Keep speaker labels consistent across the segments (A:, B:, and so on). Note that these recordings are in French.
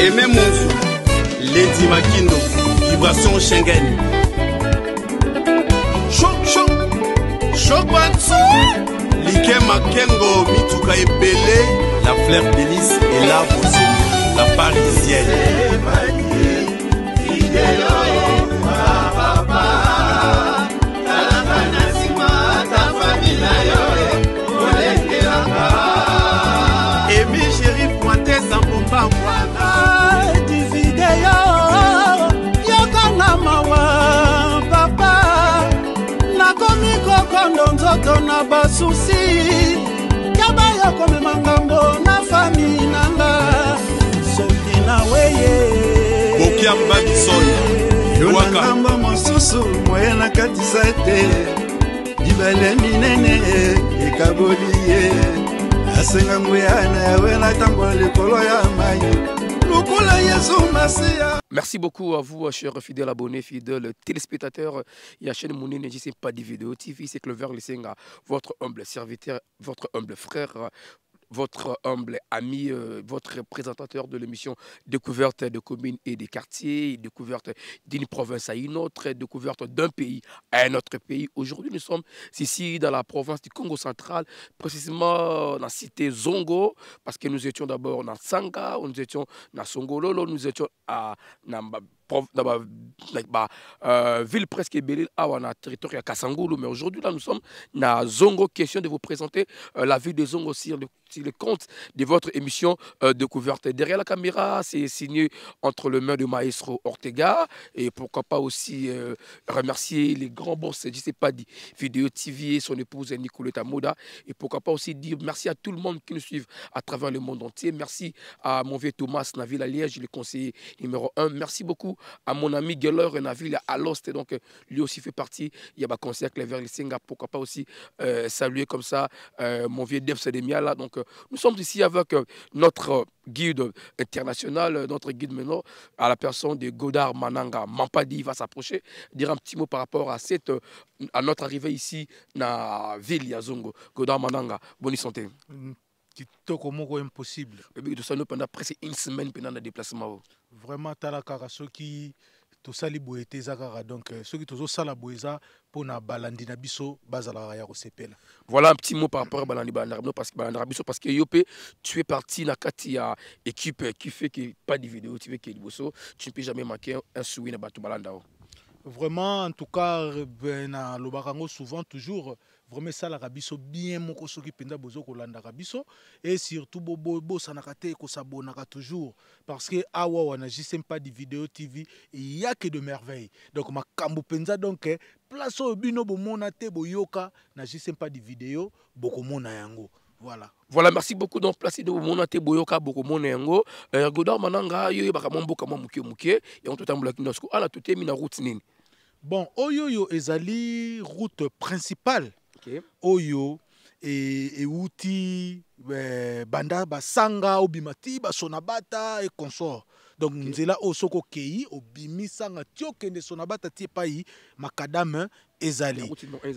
A: aime monzu ledi makindo vibration shengen shokshok shokbatsu like makengo mituka ebele la fleur delis ela bosomi la parisienne ntango na basusi yaba ya komema ngambo na fami nanga soki naweye bokiamba bisoyo na ngambo mosusu moye nakatisa te libale minene
B: ekaboli ye asenga nguya na yawe natambola likolo ya mai lokola yesu masiya Merci beaucoup à vous, chers fidèles abonnés, fidèles téléspectateurs. Et à chaîne ne sais pas de vidéo TV, c'est Clever Lissinga, votre humble serviteur, votre humble frère votre humble ami, euh, votre présentateur de l'émission Découverte de communes et des quartiers, découverte d'une province à une autre, découverte d'un pays à un autre pays. Aujourd'hui, nous sommes ici dans la province du Congo central, précisément dans la cité Zongo, parce que nous étions d'abord dans Sanga, nous étions dans Songololo, nous étions à Namba bah, bah, euh, ville presque Belil à ah, territoire à Mais aujourd'hui, là, nous sommes na Zongo. Question de vous présenter euh, la ville de Zongo sur le, compte de votre émission euh, Découverte. Derrière la caméra, c'est signé entre les mains de Maestro Ortega et pourquoi pas aussi remercier les grands boss, je ne sais pas, dit Vidéo TV et son épouse Nicoletta Moda. Et pourquoi pas aussi dire merci à tout le monde qui nous suivent à travers le monde entier. Merci à mon vieux Thomas Naville Liège, le conseiller numéro 1. Merci beaucoup à mon ami Geller ville à Lost. donc, euh, lui aussi fait partie. Il y a ma concert les Pourquoi pas aussi euh, saluer comme ça euh, mon vieux Dev Sedemia là. Donc, nous sommes ici avec notre guide international, notre guide maintenant, à la personne de Godard Mananga. Mampadi va s'approcher, dire un petit mot par rapport à, à notre arrivée ici, dans la ville Yazongo. Godard Mananga, bonne santé.
C: Il est impossible. Et puis, tout pendant
B: presque une semaine, pendant le déplacement
C: vraiment tala qui soki tosali boye te eza kaka donc soki euh, tozosala boye eza mpona balandi na biso bazalaka ya kosepela
B: voilà un petit mot par rapport à balandi parce que parce que yo tu es parti na kati équipe euh, qui fait que pas de vidéo tu veux que liboso tu ne peux jamais manquer un soui na bato
C: vraiment en tout cas euh, ben, nalobaka souvent toujours vraiment esalaka biso bien moko soki mpenza bozo kolandaka biso et surtout bobosanaka te ekosabonaka toujours parce que awa wana justin pas di video tv il y a que de merveilles donc makambo penza donc eh, place oyo bino bomona te boyoka na justin pas di video mona yango voilà
B: voilà merci beaucoup donc place bomona te boyoka bokomona monengo. Euh, godard mananga yo yebaka mwa muke mwa et moke yango totambolaki nyonso ala totemi na route
C: nini bon oyo yo ezali route principale oyo et e, e, banda basanga obimati basona basonabata et consort donc nzela osoko kei okei obimi sanga ti de sonabata ti epai makadame ezali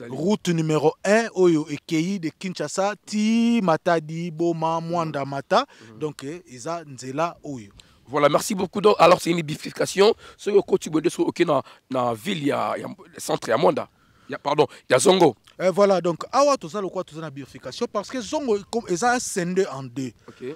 C: route numéro 1 oyo ekei de kinshasa ti matadi boma mwanda mhm. mata mhm. donc eh, eza nzela oyo
B: Voilà, merci beaucoup. Donc, alors, c'est une bifurcation. Ce que tu me okina que dans la ville, il y centre, il Mwanda. pardon, il y a Zongo.
C: Euh, voilà donc awa quoi tout ça la bifurcation parce que zongo ont scindé en deux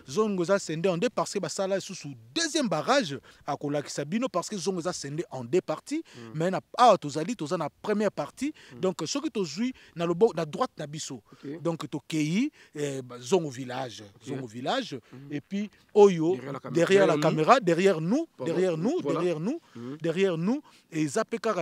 C: zongo ont en deux parce que bah, ça, basala sous deuxième barrage à à Sabino parce que zongo ont scindé en deux parties mm. mais na awa tout ça la première partie mm. donc soki dans le dans la droite na biso okay. donc tu eh, bah, zongo village okay. au village mm-hmm. et puis oyo derrière la caméra derrière nous derrière nous derrière nous mm-hmm. derrière nous Et ils appellent quand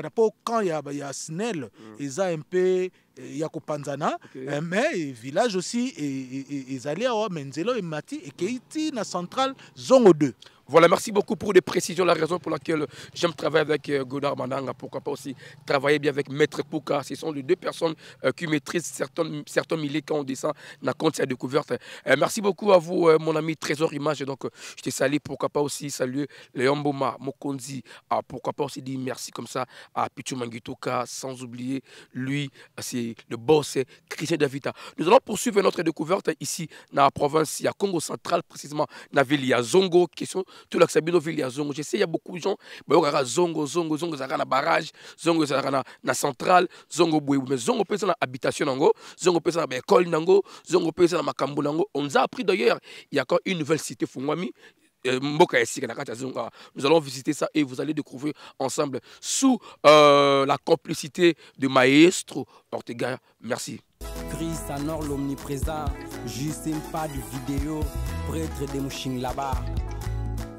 C: il quand bah, a snell ont mm. un peu eh, ya Panzana, eh, mais village aussi e, e, e, ezali awa Menzelo et Mati, et ti na centrale zongo 2 voilà, merci beaucoup pour les précisions, la raison pour laquelle j'aime travailler avec euh, Godard Mananga,
B: pourquoi pas aussi travailler bien avec Maître Pouka. Ce sont les deux personnes euh, qui maîtrisent certains, certains milliers quand on descend dans compte de découverte. Euh, merci beaucoup à vous, mon ami Trésor Image. Donc, je te salue, pourquoi pas aussi saluer Léon Boma, Mokondi, ah, pourquoi pas aussi dire merci comme ça à Pichu Mangitoka, sans oublier lui, c'est le boss Christian Davita. Nous allons poursuivre notre découverte ici dans la province, à Congo central, précisément, dans la ville, il y a Zongo, tolakisa bino ville ya zongo je sais a beaucoup de gens bayokaka zongo zongo zongo ezalaka la barrage zongo ça la la centrale zongo boyebu mais zongo mpe eza la habitation nango zongo mpe eza na nango zongo mpe eza makambu nango on nous a appris d'ailleurs il y a encore une nouvelle cité fungwami euh, nous allons visiter ça et vous allez découvrir ensemble sous euh, la complicité de Maestro Ortega. Merci. Christ
D: l'omniprésent, juste pas de vidéo, prêtre de là-bas.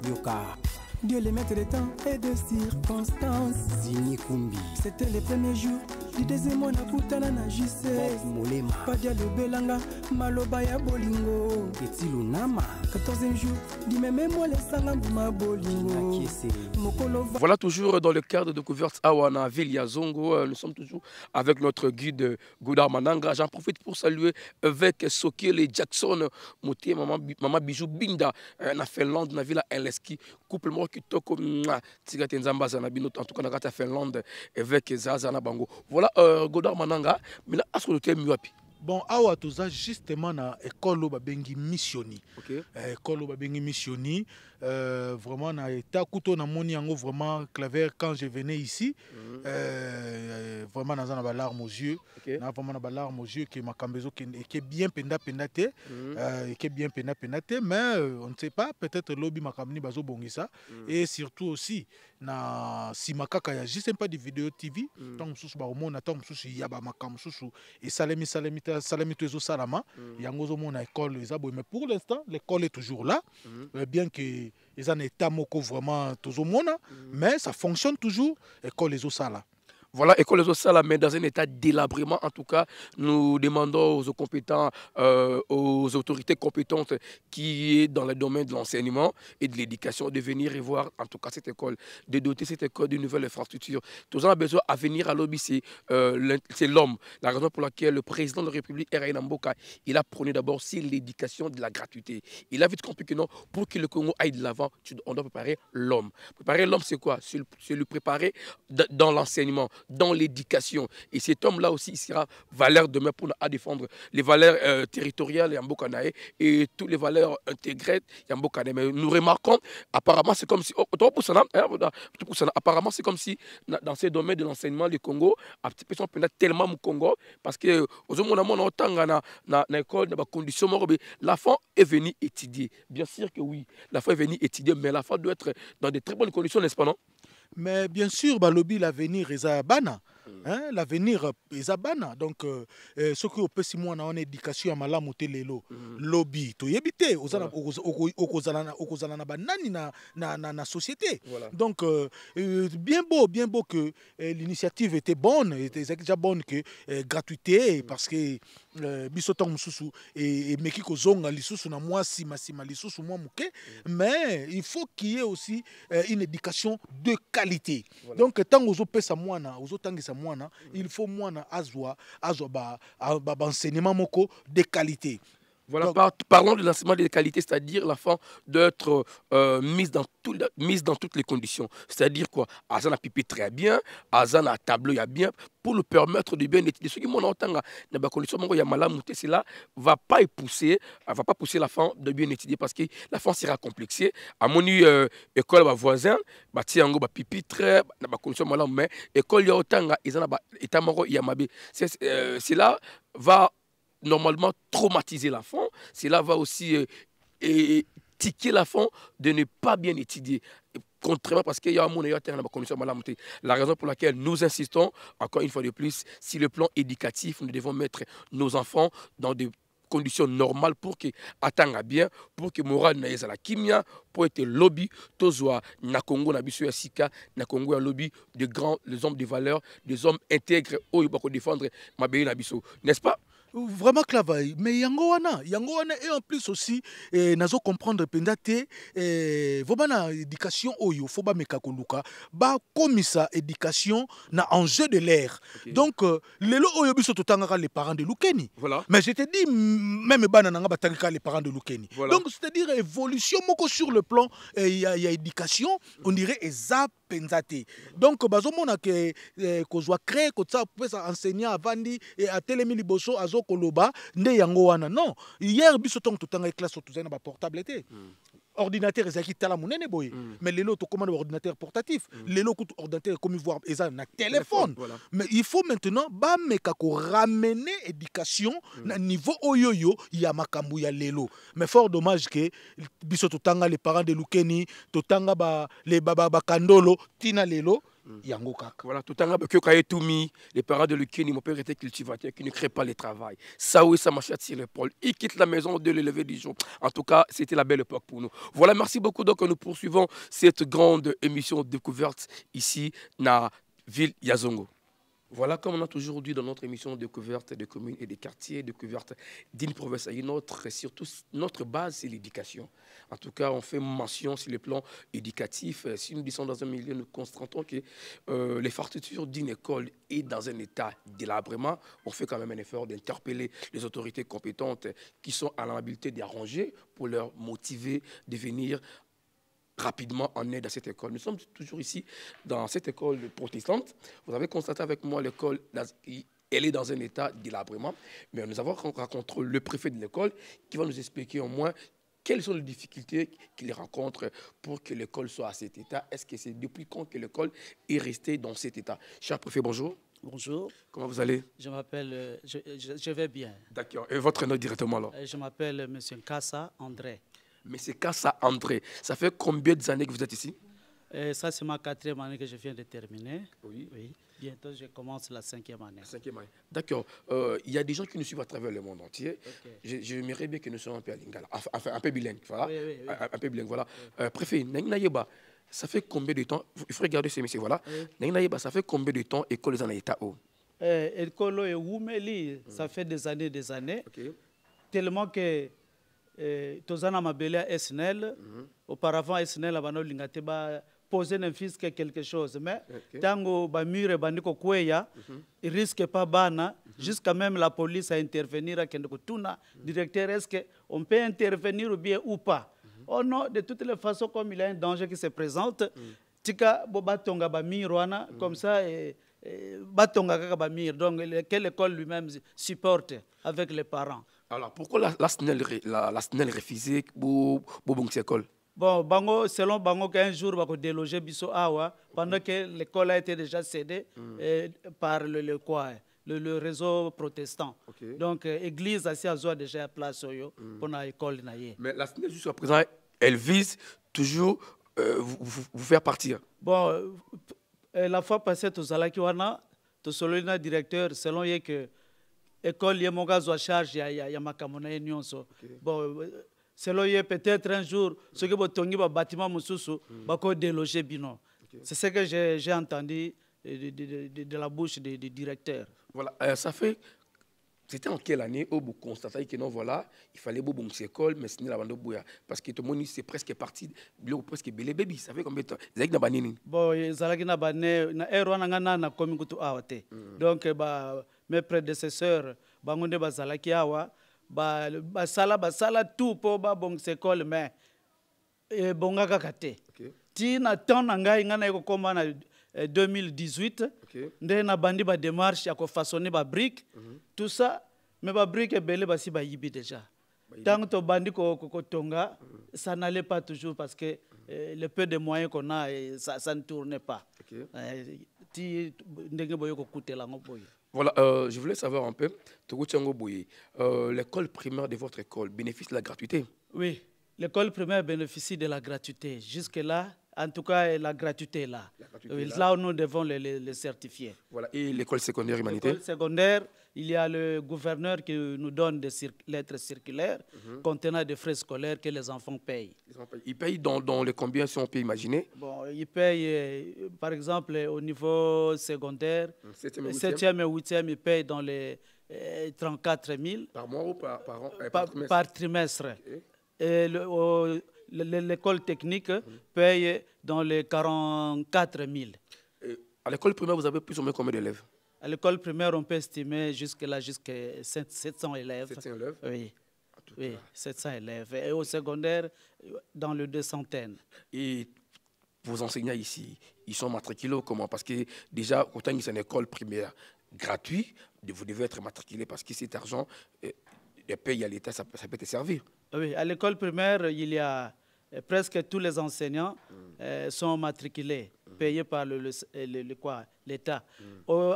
D: Yuka. Dieu les maître de temps et de circonstances. Zini Kumbi. C'était les le premier jour. lidezemwa nakutana na jise padia lobelanga maloba ya bolingo etilunama 14e jour du limememwa lesanga mbuma bolingo mokolo Voilà
B: toujours dans le cadre de Découverte Awana, ville Yazongo. Euh, nous sommes toujours avec notre guide Godard Mananga. J'en profite pour saluer avec Sokele Jackson, Moté, Maman, Maman Bijou Binda, euh, na Finlande, na Villa Eleski, couple mort kitoko tika te nzambe na bino en tout cas na finlande
C: avec Zaza na bango voilà euh, godard mananga mina asko tokemi wapi bon awa toza justement na ekolo bengi missioni okay. ekolo euh, bengi missioni euh, vraiment, na état couteau na moni yango vraiment clavier quand je venais ici. Mhm. euh, vraiment na zana larme aux yeux. Okay. Na vraiment na larme aux yeux que ma cambezo qui est bien penda penda te, euh, qui est bien penda mhm. euh, penda te, mais euh, on ne sait pas peut-être lobby ma bazo bongisa mm et surtout aussi na si makaka ya juste pas de vidéo TV. Donc mhm. sous ba mona tant sous ya ba makam sous et salemi salemi salemi tezo salama yango zo na école les mais pour l'instant l'école est toujours là bien que ils en état moko vraiment tout au monde, hein. mm. mais ça fonctionne toujours et quand les là,
B: voilà, École sociale, mais dans un état délabrement. En tout cas, nous demandons aux compétents, euh, aux autorités compétentes qui est dans le domaine de l'enseignement et de l'éducation de venir et voir, en tout cas, cette école, de doter cette école d'une nouvelle infrastructure. Tout le monde a besoin à venir à l'OBI, euh, c'est l'homme. La raison pour laquelle le président de la République, R.A. Namboka, il a prôné d'abord c'est l'éducation de la gratuité. Il a vite compris que non, pour que le Congo aille de l'avant, on doit préparer l'homme. Préparer l'homme, c'est quoi C'est le préparer dans l'enseignement dans l'éducation. Et cet homme-là aussi il sera valeur demain pour à défendre les valeurs euh, territoriales et toutes les valeurs intégrées Mais nous remarquons, apparemment, c'est comme si, oh, hein, apparemment, c'est comme si dans ces domaines de l'enseignement du Congo, à petit peu, tellement au Congo parce que aux on a autant dans l'école, dans bah, conditions, l'enfant est venu étudier. Bien sûr que oui, l'enfant est venu étudier, mais l'enfant doit être dans de très bonnes conditions, n'est-ce pas,
C: mais bien sûr, lobby, l'avenir est à Bana. Hmm. Hein, l'avenir à bana donc euh, euh, ce qui opesi mwana éducation ya malamu te lelo hmm. Lobby, lobi toyebi te voilà. société voilà. donc euh, bien beau bien beau que l'initiative était bonne était déjà bonne que gratuité hmm. parce que biso ntango mosusu e, emeki kozonga lisusu na mwa nsimansima lisusu mwa moke mm. mais il faut qu'il y ait aussi euh, une éducation de qualité donc ntango ozopesa mwana ozotangisa mwana il faut mwana azwa azwa enseignement moko de qualité voilà. Donc, parlons de l'enseignement des qualités, c'est-à-dire la fin d'être
B: euh, mise, dans mise dans toutes les conditions. C'est-à-dire quoi Azan a pipi très bien, Azan a tableau a bien, pour le permettre de bien étudier. Ce qui mon entend, na la condition de il y a cela ne va pas pousser, va pas pousser la fin de bien étudier parce que la fin sera complexée. À mon euh, école ma voisin, bah, tiens, bah, pipi très, na la condition de mais école il y a autant, ils en ont, il y a c'est euh, Cela va normalement traumatiser l'enfant. Cela va aussi euh, et tiquer l'enfant de ne pas bien étudier. Contrairement parce qu'il y a un commission La raison pour laquelle nous insistons, encore une fois de plus, si le plan éducatif, nous devons mettre nos enfants dans des conditions normales pour que à bien pour que moral na la kimia pour être lobby tozwa na Congo na sika na Congo lobby de grands les hommes de valeur des hommes intègres au défendre ma n'est-ce pas
C: vraiment clavaille mais yango wana yango wana et en plus aussi eh, nazo comprendre mpenza te eh, vraiment na éducation oyo fo bameka koluka komisa éducation na enjeu de l'air okay. donc euh, lelo oyo biso totangaka les parents de lukeni voilà. mais je te dis même bana nanga batangaka les parents de lukeni voilà. donc c'est à dire évolution moko sur le plan eh, y a éducation on dirait eza mpenza te donc bazomona ke eh, kozwa crée kotia ça enseigner avandi et eh, atelemi liboso azo moko koloba nde yango wana non hier biso ntongo tanga eklasse oyo na baportable te mm. ordinateur ezaki tala monene boye mm. mais lelo tokomana ordinateur portatif mm. lelo kutu ordinateur vous voir eza na téléphone mais il faut maintenant ko ramener éducation mm. na niveau oyoyo ya makambu ya lelo mais fort dommage que biso les parents de lukeni totanga bakandolo ba, ba, ba, tina lelo Hmm. yango
B: voilà tout quand est tout mis, les parents de lukini mon père était cultivateur qui ne crée pas le travail ça oui ça machette sur l'épaule il quitte la maison de lever du jour en tout cas c'était la belle époque pour nous voilà merci beaucoup donc nous poursuivons cette grande émission découverte ici na ville yazongo voilà comme on a toujours dit dans notre émission découverte des communes et des quartiers, découverte d'une province à une autre, surtout notre base, c'est l'éducation. En tout cas, on fait mention sur le plan éducatif. Euh, si nous disons dans un milieu, nous constatons que euh, les fartitures d'une école est dans un état délabrement, on fait quand même un effort d'interpeller les autorités compétentes qui sont à l'habilité d'arranger pour leur motiver de venir rapidement en aide à cette école. Nous sommes toujours ici dans cette école protestante. Vous avez constaté avec moi l'école, elle est dans un état d'élabrement, mais nous avons rencontré le préfet de l'école qui va nous expliquer au moins quelles sont les difficultés qu'il rencontre pour que l'école soit à cet état. Est-ce que c'est depuis quand que l'école est restée dans cet état Cher préfet, bonjour.
E: Bonjour. Comment vous allez Je m'appelle, euh, je, vais bien. D'accord. Et votre nom directement alors euh, Je m'appelle euh, M. Kassa André.
B: Mais c'est quand ça entré Ça fait combien
E: d'années que vous êtes ici euh, Ça, c'est ma quatrième année que je viens de terminer. Oui. oui. Bientôt, je commence la cinquième année. cinquième année.
B: D'accord. Euh, il y a des gens qui nous suivent à travers le monde entier. Je J'aimerais bien que nous soyons un peu à Lingala. Enfin, un peu bilingue. Voilà. un, peu bilingue. Voilà. Euh, préfet, ça fait combien de temps Il faut regarder ce monsieur. Voilà. ça fait combien de temps École des École
E: et ça hmm. fait des années des années. Tellement que. Eh, tozana na mabele ya snl mhm. auparavant snl abanaolinga te baposer na fiske quelque chose mais mure bandiko kweya mhm. il risque pas bana mhm. jusqu'à même la police a intervenir akende kotuna directeur estce on peut intervenir ou bien ou pas oh non de toutes les façons comme il y a un danger qui se présente tika bo ba bamire wana comme ça et eh, eh, batonga kaka bamire donc que l'école lui-même supporte avec les parents alors pourquoi la, la
B: SNEL, la, la SNEL refusée pour
E: Bon, bango, selon Bango, qu'un jour, va déloger Bissou Awa, pendant que l'école a été déjà cédée hmm. euh, par le, le quoi le, réseau protestant. Donc, l'église euh, a déjà place yo, mm. pour l'école. Mais la SNEL, jusqu'à présent,
B: elle vise toujours euh, vous, faire partir.
E: Bon, la fois passée, tout à a, tout le directeur, selon que école charge ya, ya, y a nyonso bon euh, euh, peut-être un jour ce bâtiment, mususu hmm. déloger bino c'est ce que j'ai entendu de, de, de, de la bouche des directeur. directeurs
B: voilà euh, ça fait c'était en quelle année où vous constatez que non, voilà, il fallait beaucoup de école, mais ce n'est pas Parce que tout c'est presque parti, presque bébé bébé. Ça fait combien de temps
E: Donc, bah, mes prédécesseurs bango nde bazalaki awa basala basala tout ba bon ekole mais eh, bonga kakate. Ti na temps na inga na naye kokóma na 2018 nde démarche démarche ya ba briques mhm. tout ça mais ba babrike ebele basi yibi déjà ko tobandi tonga, mhm. ça n'allait pas toujours parce que eh, le peu de moyens qu'on a eh, ça, ça ne tournait pas okay. ti
B: voilà, euh, je voulais savoir un peu, Togo euh, l'école primaire de votre école bénéficie de la gratuité
E: Oui, l'école primaire bénéficie de la gratuité. Jusque-là, en tout cas, la gratuité là. C'est euh, là. où nous devons les certifier. Voilà. Et l'école secondaire Humanité L'école secondaire, il y a le gouverneur qui nous donne des lettres circulaires mhm. contenant des frais scolaires que les enfants payent. Ils payent dans,
B: dans les combien, si on peut imaginer
E: Bon, ils payent, euh, par exemple, au niveau secondaire, 7e hum, et 8e, ils payent dans les 34 euh, 000. Par mois ou par, trimestre, par trimestre. Et le, l'école technique paye dans les 44 000. à l'école primaire, vous avez
B: plus ou moins combien d'élèves
E: À l'école primaire, on peut estimer jusque là, jusqu'à 700 élèves. 700 élèves Oui. Oui, 700 élèves. Et au secondaire, dans le deux centaines. Et vos enseignants ici, ils sont matriculés comment Parce que déjà, autant
B: que c'est une école primaire gratuite, vous devez être matriculé parce que cet argent, euh, est paye à l'État, ça, peut te servir.
E: Oui, à l'école primaire, il y a euh, presque tous les enseignants euh, sont matriculés, payés par l'État. Le, quoi,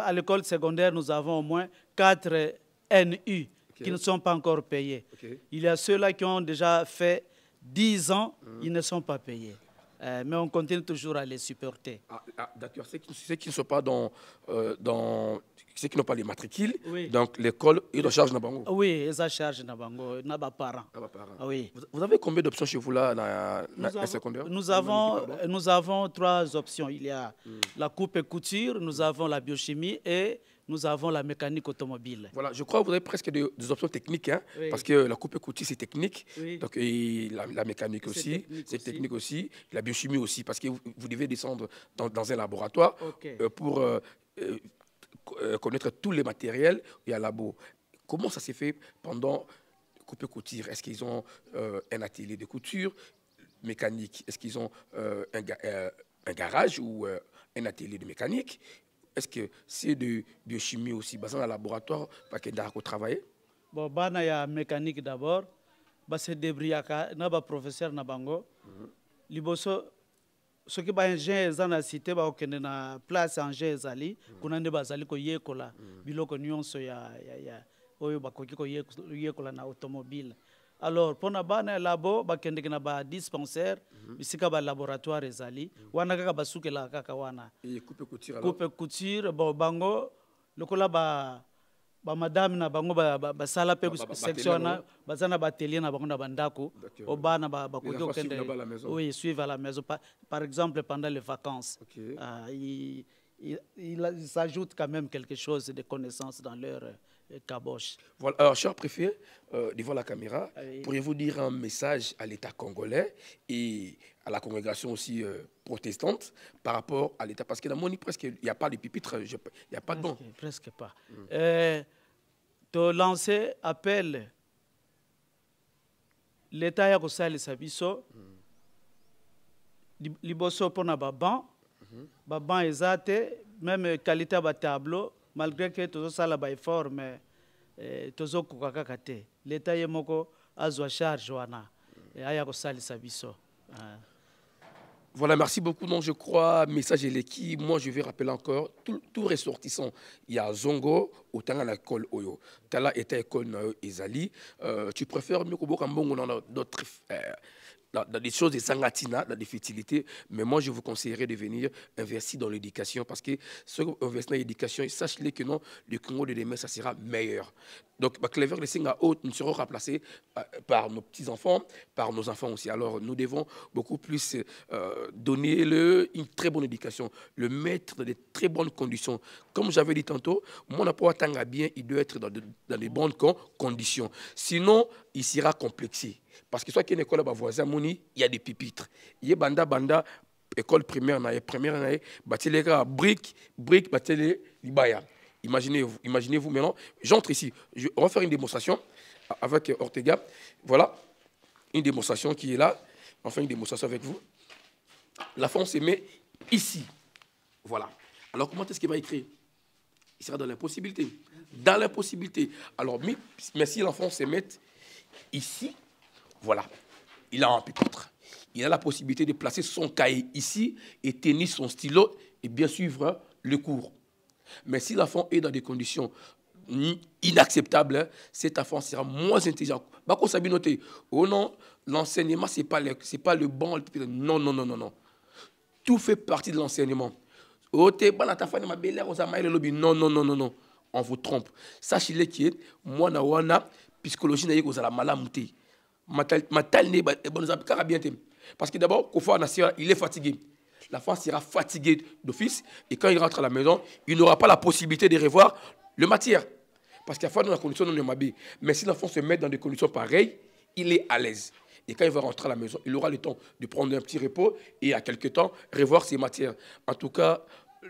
E: à l'école secondaire, nous avons au moins 4 euh, NU qui ne sont pas encore payés. Il y a ceux-là qui ont déjà fait 10 ans, ils ne sont pas payés. mais on continue toujours à les supporter. Ah, ah, d'accord, ne sont pas
B: dans ceux qui n'ont pas les matricules, donc l'école, ils charge Nabango.
E: Oui, ils charge Nabango, Naba parents.
B: Ah, oui. Vous, avez combien d'options chez vous là, la, nous, avons,
E: nous, avons, trois options. Il y a hmm. la coupe et couture, nous avons la biochimie et nous avons la mécanique automobile.
B: Voilà, je crois que vous avez presque des, options techniques, hein, parce que la coupe et couture, c'est technique, donc la, mécanique aussi, c'est technique aussi, la biochimie aussi, parce que vous, devez descendre dans, un laboratoire euh, pour... Euh, euh, euh, connaître tous les matériels et à labo. Comment ça s'est fait pendant peut Couture Est-ce qu'ils ont euh, un atelier de couture mécanique Est-ce qu'ils ont euh, un, garage ou un atelier de mécanique Est-ce que c'est de biochimie aussi basé un un laboratoire parce que travailler
E: Bon, il y a mécanique d'abord. Bah, c'est débris, il y a un professeur. Mhm. Liboso, soki baingénieur eza na cité bakokende na place engin ezali mm. kuna nde bazali yekola, mm. biloko nyonso ya, ya, ya oyo bakoki yekola na automobile alors mpo na bana ya labo bakendeke na badispensaire mm-hmm. bisika balaboratoire ezali mm. wana kaka basukelaka kaka wana coupe couture bango lokola ba madame na bango basala mpe section on baza na batelier na bango na bandako o à la maison. oui suivre à la maison par exemple pendant les vacances euh, ils s'ajoute quand même quelque chose de connaissance dans leur euh, caboche.
B: Voilà. Alors, cher préfet, euh, devant la caméra, ah pourriez-vous dire un message à l'État congolais et à la congrégation aussi protestante par rapport à l'État Parce que dans mon presque, il n'y a pas de pupitre, il
E: n'y a pas de bon. Presque pas. Hmm to lancer appel l'état ya le sabiso liboso mpona baban baban ezate même qualité ba tableau, malgré que tozosala baeffort mais tozo kaka kate leta moko azwa charge wana aya kosalisa biso
B: voilà, merci beaucoup. Non, je crois, message et l'équipe. Moi, je vais rappeler encore, tout, tout ressortissant, il y a Zongo, à la l'école Oyo. Tala était école Ezali. Euh, tu préfères mieux que beaucoup dans notre. Euh, dans, des choses de sangatina, dans des futilités. mais moi je vous conseillerais de venir investir dans l'éducation parce que ce vous investissez dans l'éducation, sachez que non, le Congo de demain, ça sera meilleur. Donc, bah, Clever Racing à haute, nous serons remplacés euh, par nos petits-enfants, par nos enfants aussi. Alors, nous devons beaucoup plus euh, donner le, une très bonne éducation, le mettre dans des très bonnes conditions. Comme j'avais dit tantôt, mon apport à bien, il doit être dans dans bonnes conditions. Sinon, il sera complexé parce que il y a y école Il y voisin banda banda école primaire na première na les brique brique les libaya imaginez-vous imaginez -vous maintenant j'entre ici je, on va faire une démonstration avec Ortega voilà une démonstration qui est là on une démonstration avec vous la France se met ici voilà alors comment est-ce qu'il va écrire il sera dans l'impossibilité. Dans l'impossibilité. Alors, mais si l'enfant se met ici, voilà. Il a un pupitre. Il a la possibilité de placer son cahier ici et tenir son stylo et bien suivre le cours. Mais si l'enfant est dans des conditions inacceptables, cet enfant sera moins intelligent. Bako Sabi noter, oh non, l'enseignement, ce n'est pas, pas le bon. Non, non, non, non, non. Tout fait partie de l'enseignement. Non, non, non, non, non. On vous trompe. Sachez-le est. moi, na wana, psychologie, na suis la malamouté. Parce que d'abord, il est fatigué. La France sera fatiguée d'office et quand il rentre à la maison, il n'aura pas la possibilité de revoir le matière. Parce qu'à fois dans la condition Mais si l'enfant se met dans des conditions pareilles, il est à l'aise. Et quand il va rentrer à la maison, il aura le temps de prendre un petit repos et à quelque temps revoir ses matières. En tout cas,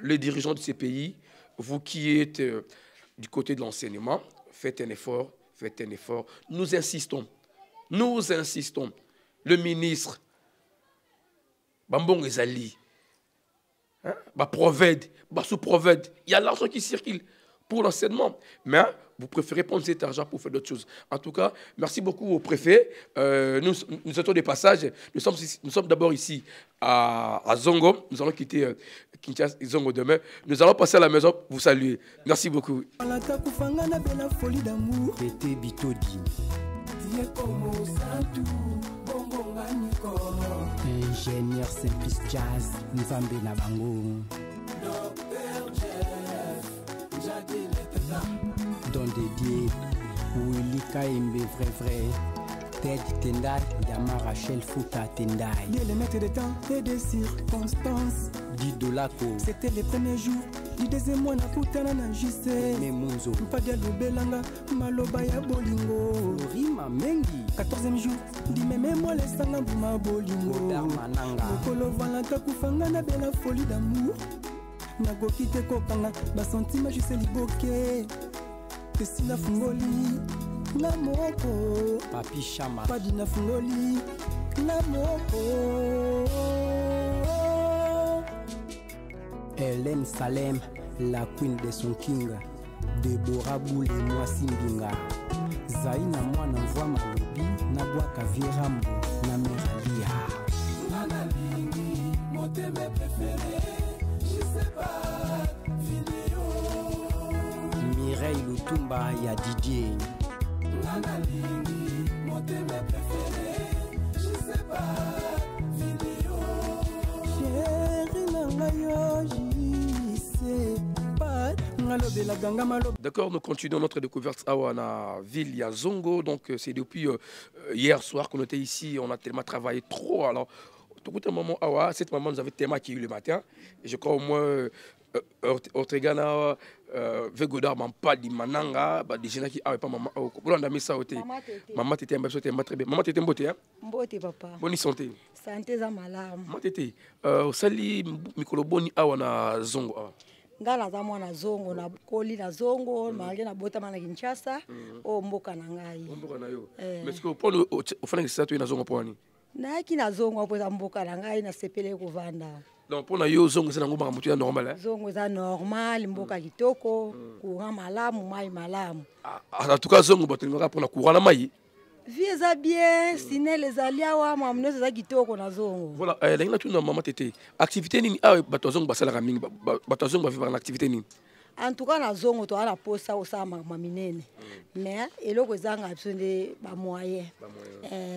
B: les dirigeants de ces pays, vous qui êtes euh, du côté de l'enseignement, faites un effort, faites un effort. Nous insistons. Nous insistons. Le ministre, Bambon Ezali, hein, bah Proved, il y a l'argent qui circule pour l'enseignement. Mais hein, vous préférez prendre cet argent pour faire d'autres choses. En tout cas, merci beaucoup au préfet. Euh, nous, nous sommes de Nous sommes, nous sommes d'abord ici à, Zongo. Nous allons quitter euh, Kinshasa et Zongo demain. Nous allons passer à la maison vous saluer. Merci beaucoup.
D: Bah, ingénieur satu bongonga ingénieur jazz don dédié vrai vrai ted rachel tendai le maître de temps et de circonstances didolako c'était le premier jour dideze mwana putana na jise memunzo mpadi alobelanga maloba ya bolingo rima mengi 14 jour ndimeme molesanga mbuma bolingo mokolo valanta kufanga na bela foli damour nakoki te kokanga basantima jise liboke tesina fungoli na moko papi chama padi na fungoli na moko Hélène Salem, la queen de son king Deborah Boule mwasi mbinga zai na mwana mvwa malobi nabwaka vierambo na meralia nanga mingi motema prefere jisepa video mireille lutumba ya didie
A: nanga mingi motema prefere jisepa
B: D'accord, nous continuons notre découverte à Wana ville Yazongo. Donc euh, c'est depuis euh, euh, hier soir qu'on était ici, on a tellement travaillé trop. Alors, tout un moment, Awa, cette maman nous avait tellement eu le matin. je crois au moins ortegana m'a pas di mananga badejenaki qui epa ah pas maman bolanda ah, mesa o ça mama tete Maman biso te yamba très bien mama tete hein.
F: mbote papa Bonne santé santé eza Maman
B: mama mikolo boni awa na zongo
F: nga naza mwana zongo nakoli na zongo mm. marie nabotama na kinshasa mm. oyo mboka na ngai
B: ofandakisisa eh. toye na zongo mpo wani
F: nayaki na zongo mpo eza mboka na ngai nasepele kovanda donc mpo na yo
B: zongo eza nango makambo to ya normal eh?
F: zongo eza normal mboka mm. kitoko courant malamu mai malamu ah, ah, en tout cas
B: zongo bato lingaka mpona courant na mai
F: vie eza bien sinel ezali awa mamu nyonso eza kitoko na zongo voilà
B: eh, elingi natuna mama tete activité nini awa bato ya zongo basalaka mingi bato ya zongo bavivaka na activité nini
F: en tout cas na zongo toza na posa kosala makambo minene mm. mais eloko ezanga biso nde bamoyen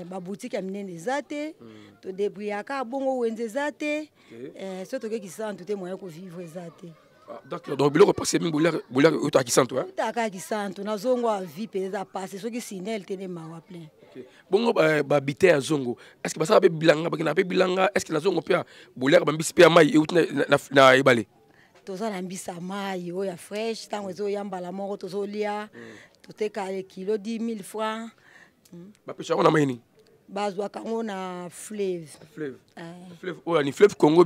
F: babutike eh, ya minene eza te mm. todebriaka bongo wenze eza te eh, so tokekisisa bantu te moyen kovivre eza te donc donc biloko
B: pasi mingi bolere otakisa nto
F: otakakisa nto nazongwa vi mpenza pasi soki sinel te nde mawa plein
B: bongo babite ya zongo est ce basala mpe bilanga bakenda mpe bilanga est ce na zongo mpe bolere bambisi mpe ya mai euti na ebale
F: toza na mbisa mai oyo ya fresh ntango ezoyambala moko tozolia hmm. toteka kilo 10 000 francs hmm. bapesha yango na mai nini bazwaka yango na flave flave ah.
B: oyo ni flave congo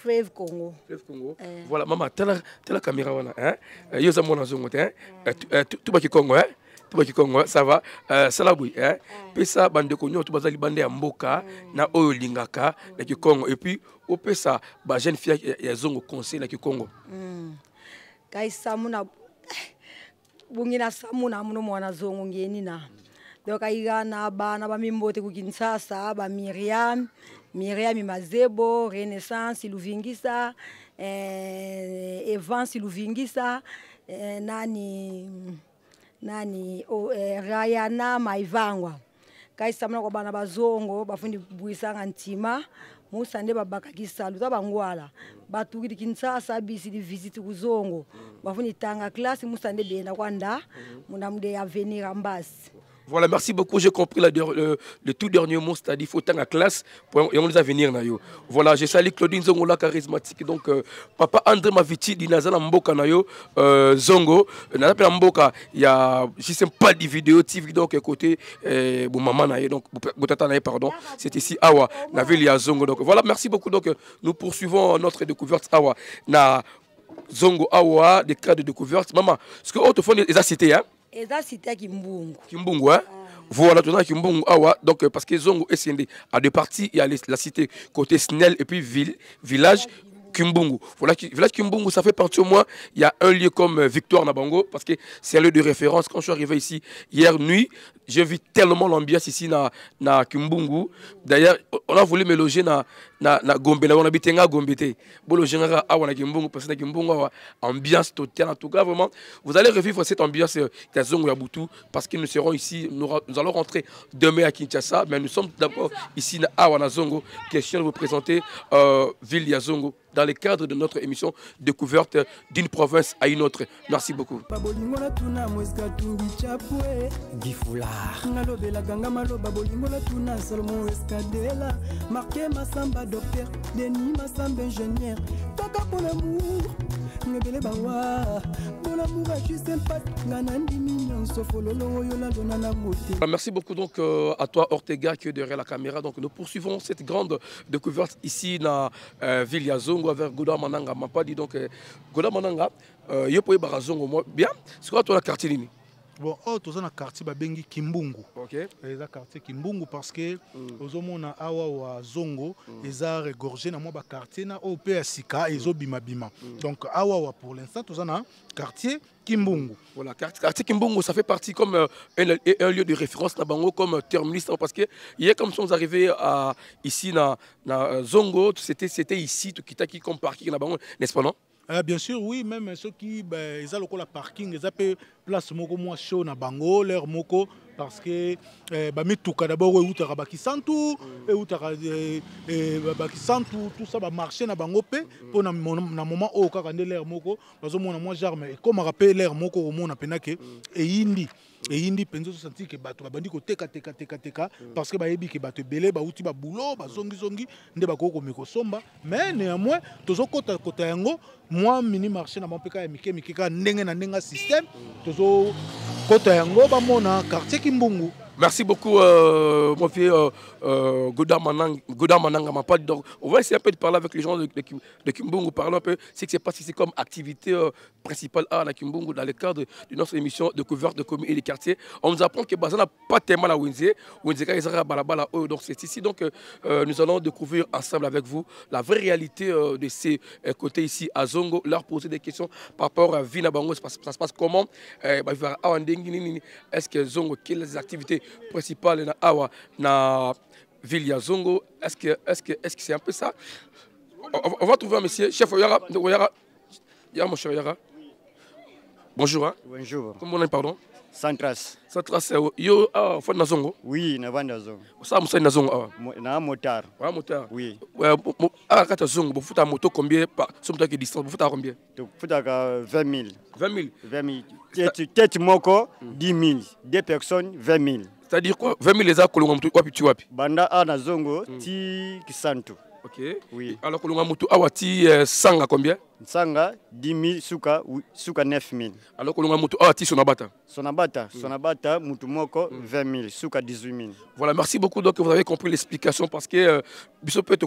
F: Fave Congo. Fave Congo. Eh.
B: Voilà, maman, telle la caméra, voilà. Hein? Euh, Yosa Mona Zongote, hein? Euh, euh, tout eh, bas qui Congo, hein? tobaki kongo ça va euh, sala boye eh? pesa bandeko nyonso to bazali bande ya mboka na oyo olingaka na kikongo et puis opesa bajeune fille ya zongo conseil na kikongo
F: ngai hmm. samu na eh, bungi na samu na muno mwana zongo ngeni na donc ayiga na bana bamimbote kukinsasa bamiriam mm. Miriam Mazebo, Renaissance Iluvingisa, eh, Evance Iluvingisa, eh, nani nani oh, eh, Rayana Maivangwa. kaisamula kwa bana bazongo bafundi bwisanga ntima musa nde babakaki salu ta bangwala batukiliki nsasa bisi divisiti kuzongo bafundi tanga klasi musa nde beyenda kwa nda munamude mm-hmm. avenir ambasi
B: Voilà, merci beaucoup. J'ai compris le, tout dernier mot, c'est-à-dire faut tenir à classe pour, et on les a venir. Nayo. Voilà, j'ai salué Claudine Zongo, la charismatique. Donc, euh, papa André Maviti, Dinazana Mboka Nayo, euh, Zongo, euh, Nazan Mboka, il y a, je sais pas, des vidéos TV, donc côté, euh, bon, maman Nayo, donc, bon, tata Nayo, pardon, c'est ici, Awa, Naville, il y a Zongo. Donc, voilà, merci beaucoup. Donc, euh, nous poursuivons notre découverte, Awa, na Zongo, Awa, des cas de découverte. Maman, ce que autrefois, ils a cité, hein
F: la cité c'était kimbungu
B: kimbungu hein? Ah. Voilà, tout Kimbungu, Awa, ah donc euh, parce que Zongo et a à deux parties, il y a la cité côté Snell et puis ville, village Kimbungu. Voilà, village Kimbungu, ça fait partie au moins, il y a un lieu comme euh, Victoire Nabango, parce que c'est un lieu de référence. Quand je suis arrivé ici hier nuit, j'ai vu tellement l'ambiance ici na na D'ailleurs, on a voulu me loger na na on habite Gombete. Bon le général awa na Kimbungu parce que Kimbungu ambiance totale en tout cas vraiment. Vous allez revivre cette ambiance euh, de Zongo Yabutu parce que nous serons ici nous, allons rentrer demain à Kinshasa mais nous sommes d'abord ici na awa Zongo question de vous présenter euh, ville ya Zongo dans le cadre de notre émission découverte d'une province à une autre. Merci beaucoup star
D: nalobelaka nga maloba bolingola tuna salomon escadela marke masamba docteur deni masamba ingénieur kaka mpo lamour ngebele bawa mpo lamour ajuste mpat nga nandimi nyonso fololo oyo nalona na mote
B: bah, merci beaucoup donc euh, à toi ortega qui est derrière la caméra donc nous poursuivons cette grande découverte ici na euh, ville ya zongo vers goda mananga mapadi donc euh, goda mananga euh, ye mpo oyebaka zongo mwa bien sikoya to na quartier nini
C: bon oyo oh, toza un quartier babengi kimbungu okay. un quartier kimbungu parce que mm. ozomona awa wa zongo ils mm. eza regorgé na mwa quartier na oyo mpe ya sika mm. mm. donc awa pour l'instant toza un quartier Kimbungu.
B: Voilà, quartier Kimbungu, ça fait partie comme euh, un, lieu de référence là comme terministe. Euh, terminus hein, parce que hier comme nous sommes arrivés à euh, ici na, Zongo, c'était c'était ici tout qui comme parking là Bango, n'est-ce pas non
C: ah, bien sûr, oui, même ceux qui, ben, ils ont le parking, ils ont place moko moins chaud na bango, l'air moko, parce que, bah, mais tout, d'abord, oui, outara santou et outara, eh, euh, santou tout ça, bah, marcher na bango pe, pour na, na moment, oh, kakande l'air moko, parce que moi, moi, j'arme, et comme on rappelle l'air moko, au monde, à penake, et indi. eyindi mpenza ozosanti ke bato babandi kotekatekatekateka parce que bayebi ke bato ebele bauti babulo bazongisongi nde bakoki komi kosomba mais néanmoins tozokotakota yango mwa mini marché na mwa mpe kaka ya mike mike kaka ndenge na ndenge ya systeme tozokota yango bamona quartier kimbungu
B: Merci beaucoup, euh, mon fils euh, euh Manang, Donc, on va essayer un peu de parler avec les gens de, de, parler un peu ce qui se passe ici comme activité euh, principale à la Kimbungu dans le cadre de notre émission de couverture de communes et de quartiers. On nous apprend que Baza n'a pas tellement la Windsor, Windsor à Balabala. Donc, c'est ici donc, euh, nous allons découvrir ensemble avec vous la vraie réalité de ces côtés ici à Zongo, leur poser des questions par rapport à Vinabango, Bango. Ça, se passe comment eh, bah, ah, Est-ce que Zongo, quelles activités principale na awa na ville ya Zongo. Est-ce que est-ce que est-ce que c'est un peu ça on, va trouver un monsieur, chef Oyara, Oyara, Yara, mon cher Oyara. Bonjour. Hein. Bonjour. Comment on est, pardon Sans trace. Sans trace. Yo, ah, fan
G: na Zongo Oui, na van na Zongo. Ça, moussa na Zongo. Ah. Na motard. Ouais, ah, motard. Oui. Ouais, ah, kata Zongo, vous foutez moto combien par somme de distance, vous foutez combien Tu foutez 20 000. 20 000. 20 000. Tête moko 10 000. Deux personnes 20 000. C'est-à-dire quoi 20 000 lézards, kolonga mutu wapi ti wapi banda a na zongo tiki Santo. ok oui. alors kolonga mutu
B: awa ti euh, sanga combien
G: Sanga 10 000 suka,
B: 9 000 alors kolonga mutu awa ti sonabata
G: sonabata mm. sonabata mutu moko 20 hmm. 000
B: suka 18 000 voilà merci beaucoup donc vous avez compris l'explication parce que euh, biso peut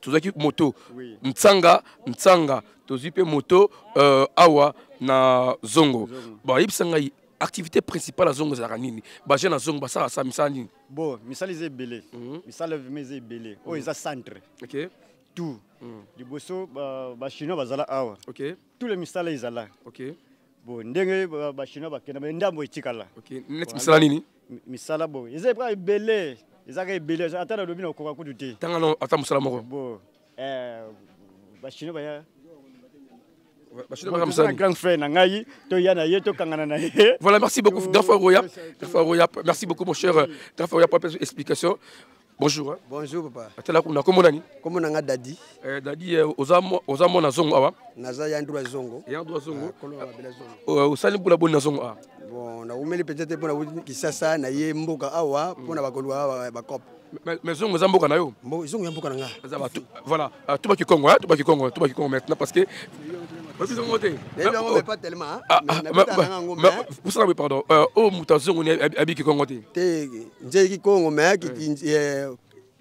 B: tozwaki moto oui. ntsanga ntsanga tozwi mpe moto euh, awa na zongo, zongo. bayebisa ngai activité principale à ezalaka nini bagene azongo basalaka sa misala nini
G: bo Bon, eza ebele misala vrima eza Oh, mhm. oyo eza centre Ok. tout liboso mhm. bachinois bah, bazala awa okay. tout le misala ezala okay. bo ndenge bachinois bah, bakenda ndambo etikala okay. neti misala nini misala bo eza epa ebele ezalaka ebele ata nalobi na okoka kutu te
B: ntango ata mosala moko bo
G: eh, bachinois baya bah,
B: voilà, merci beaucoup, Darfa Royap. merci beaucoup, mon cher Darfa Royap, pour explication. Bonjour. Hein. Bonjour, papa. Atala on a dit? Comment
H: nanga dit, Eh, dadi ozamo ozamo na zongo awa. Naza yandu la zongo. Yandu la zongo. Kolonga ah, bela zongo. pour la bonne zongo awa. Bon, na umeli peut-être pour na kisasa na ye mboka awa pour na bakolwa awa eh, bakop.
B: Mais zongo za mboka na yo.
H: Zongo ya mboka nanga.
B: Voilà, ah, tout ba qui hein, Congo, tout ba qui Congo, tout ba qui Congo maintenant parce que babisango te
H: usana boye pardon oyo moto azongoni abiki kongo te te nzeiki kongo me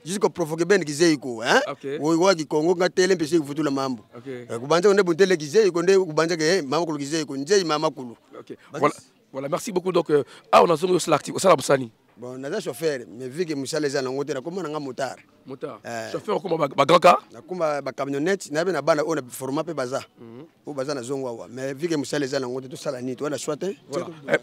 H: jusqu'au provoquer ben kize iko hein wo wa ki kongo nga tele mpese kufutula mambo eh, kubanza nde buntele kize iko nde kubanza ke eh, mama kulu kize iko nje mama kulu okay voilà merci beaucoup donc euh,
B: ah on a zongo sur l'actif ça la bosani
H: bon naza chauffeur mais vu que mosala eza nango te nakoma nanga motard eh. nakumba bacamionnette nayabe na bana oyo na format mpe baza mhm. oyo baza na zongo awa mais vu que mosala eza nango te tosala nini towana soit te eh,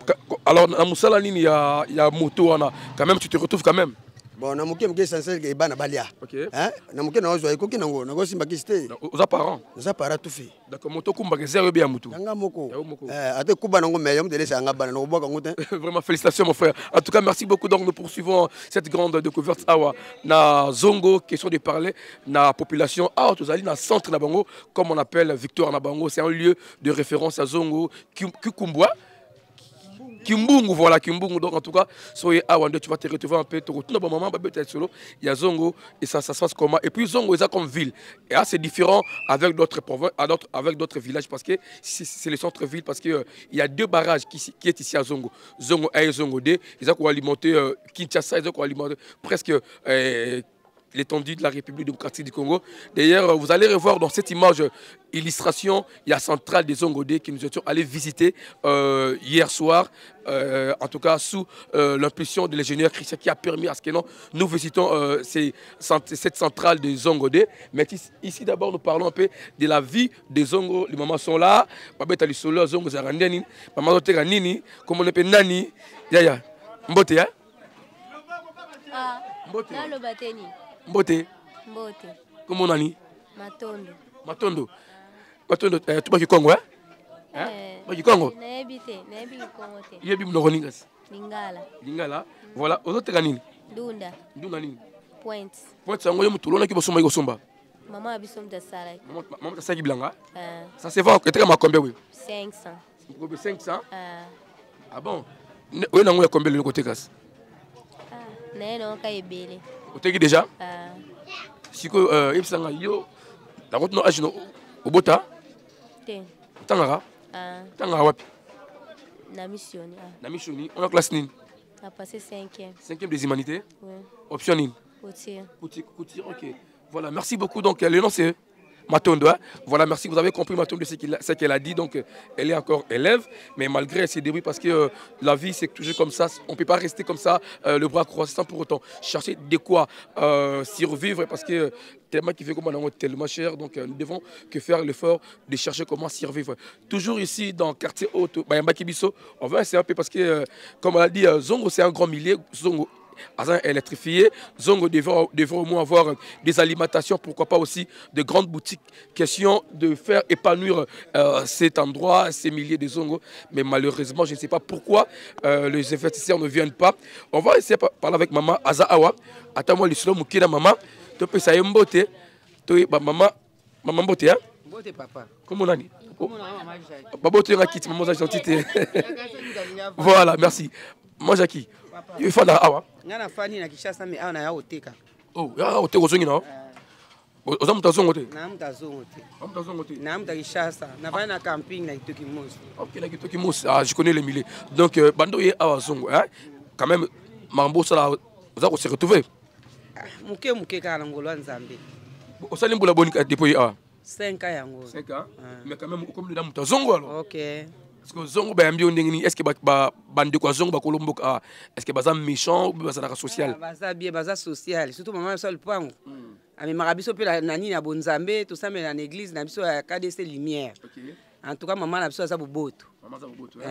H: alors na mosala nini ya moto wana quand même tu te retrouves quand même bon na moke moke essentiel ke bana balia hein? na moke na ozwa ekoki nango nakosimbakisi te oza parent oza parent tufi d'accord moto okumbaka eza yoyebi ya motu yanga moko eh, ata ekuba nango me yomo en yanga bana suis yango te vraiment félicitations mon frère en tout cas merci
B: beaucoup donc nous poursuivons cette grande découverte awa na zongo question de parler na population awa dans na centre na bango comme on appelle victoire na c'est un lieu de référence à zongo kikumbwa kimbungu voilà kimbungu donc en tout cas soyez tu vas te retrouver un peu toko un moment maman être solo a zongo et ça ça se passe comment et puis zongo est comme ville et là c'est différent avec d'autres provinces avec d'autres villages parce que c'est le centre ville parce que euh, il y a deux barrages qui qui est ici à zongo zongo A et zongo D ils ont alimenté euh, Kinshasa ils ont alimenté presque euh, l'étendue de la République démocratique du Congo. D'ailleurs, vous allez revoir dans cette image euh, illustration, il y a Centrale des Ongodés qui nous étions allés visiter euh, hier soir, euh, en tout cas sous l'impulsion de l'ingénieur Christian qui a permis à ce que non, nous visitons cette centrale des Ongodés. Mais ici, d'abord, nous parlons un peu de la vie des Zongo. Les mamans sont là, Babeta Zongo Maman Nini. comme on appelle Nani, Yaya, Mbote, hein?
I: Ah, Mbote. mbote mbote kombo nani matondo
B: matondo matondo eh, tubaki kongo eh?
I: eh, baki kongo nayebi te nayebi kongo te yebi munoko nini kasi lingala
B: lingala voilà ozoteka nini ndunda ndunda nini
I: pointe pointe yango ye
B: moto olonaki bosomba ki kosomba
I: mama ya biso moto asalaki mama asalaki bilanga eh. ça se va eteka makombe oyo 500 500 ah bon
B: oyo nango ya kombe lelo koteka kasi
I: ah, naye nango ka ebele oteki déjà euh.
B: sikoyo yebisanga euh, yo nango tino age no obota otangaka otangaka euh. wapi
I: na missioni ah. na
B: missioni a classe nini
I: passé cinquième
B: cinquième des humanités option nini
I: couture
B: couture ok voilà merci beaucoup donc le nom c'est Matondo, Voilà, merci. Vous avez compris Matondo ce qu'elle a, dit. Donc, euh, elle est encore élève. Mais malgré ses débris, parce que euh, la vie, c'est toujours comme ça. On ne peut pas rester comme ça, euh, le bras croisé, sans pour autant chercher de quoi survivre. Parce que tellement qui fait comme on a tellement cher. Donc, nous devons que faire l'effort de chercher comment survivre. Toujours ici, dans le quartier Haute, Bayamba on va essayer un peu parce que, comme on a dit, Zongo, c'est un grand milieu. Zongo, électrifié Zongo devrait au moins avoir des alimentations, pourquoi pas aussi de grandes boutiques. Question de faire épanouir euh, cet endroit, ces milliers de Zongo. Mais malheureusement, je ne sais pas pourquoi euh, les investisseurs ne viennent pas. On va essayer de parler avec maman Aza Awa. Attends-moi, l'islam, Moukina, maman. Tu peux essayer y Tu maman, maman mbote, hein? Mbote, papa. Comment on a dit? Babo, on a maman, j'ai bah, Voilà, merci. Moi, Jackie. Il faut Awa
I: ngai nafandi na kishasa me awa naya koteka oh, yaa koteka
B: ozongi na eh. oza moto azongo te
I: na moto azongo te moto azongo te na moto ya kishasa nafandi na camping na kitoki mosi ok na kitoki mosi ah je
B: connais le millet donc euh, bando ye awa azongo quand même makambo osala oza kose retrouve
I: ah, moke moke kaka na ngolo ya nzambe
B: osali mbula boni depuis awa
I: 5 ans yango 5 ans ah. mais quand même okomi na moto azongo alors ok parce que zongo bayambi
B: ben, yo ndenge est ce que bandeko ya zongo bakolo mboka ah, est ce que baza méchant ou bazalaka social ah,
I: baza bien baza social surtout mama biso ya lipango amemaka biso mpe la nini ya ça mais dans église na biso ya kdc lumière en tout cas maman mama na biso ça boboto eh.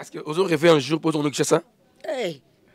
I: est ce que ozo rêve
B: un jour mpo ozonokisa ça
I: eh.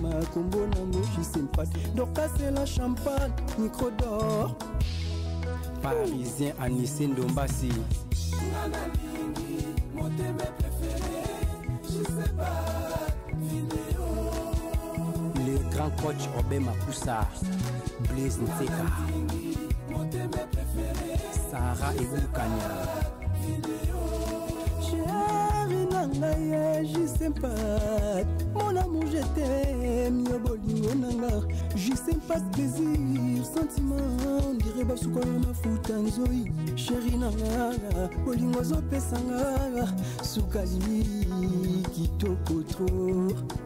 D: makombo nango jusimfati dokasela champagne micro dor parisien anise ndombasi ngana mingi motema prefere jisepa video le grand coach obe makusa blaise nseka sara ebukanya chéri na ngai ya jisempate jetem yo bolingo nanga jusin passe plaisir sentiment dire basukola mafuta nzoi sheri nanga bolingo azopesanga sukali kitoko trop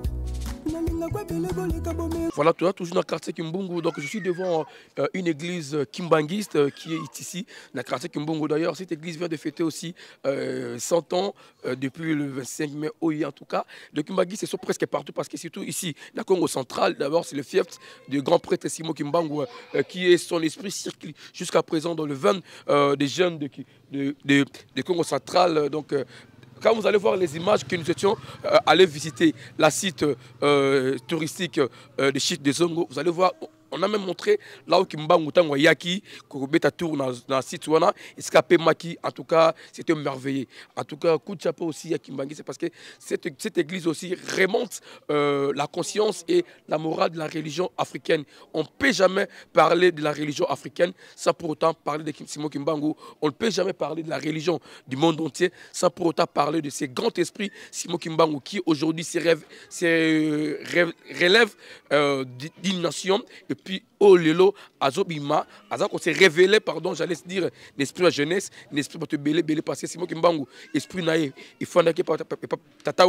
B: Voilà, tu as toujours dans le quartier Kimbungu. Donc, je suis devant euh, une église euh, kimbanguiste euh, qui est ici, dans le quartier Kimbungu. D'ailleurs, cette église vient de fêter aussi 100 ans depuis le 25 mai, en tout cas. Le kimbanguistes sont presque partout parce que surtout ici, dans le Congo central, d'abord, c'est le fief du grand prêtre Simo Kimbangu qui est son esprit circule jusqu'à présent dans le vin des jeunes de, de, Congo central. Donc, quand vous allez voir les images que nous étions euh, allés visiter, la site euh, touristique euh, de site de Zongo, vous allez voir on a même montré là où Kimbangu Tango Yaki, à Tour dans la Escapé Maki. En tout cas, c'était merveilleux. En tout cas, coup de chapeau aussi à c'est parce que cette, église aussi remonte euh, la conscience et la morale de la religion africaine. On ne peut jamais parler de la religion africaine sans pour autant parler de Simon On ne peut jamais parler de la religion du monde entier sans pour autant parler de ces grands esprits, Simo Kimbangu, qui aujourd'hui se, rêve, se relève euh, d'une nation. O oh, Lelo, Azobima, Azako s'est révélé, pardon, j'allais dire, l'esprit de jeunesse, l'esprit de Bélé, Bélé passé, Simon Kimbangu, esprit naïe, et Fandaki, Tata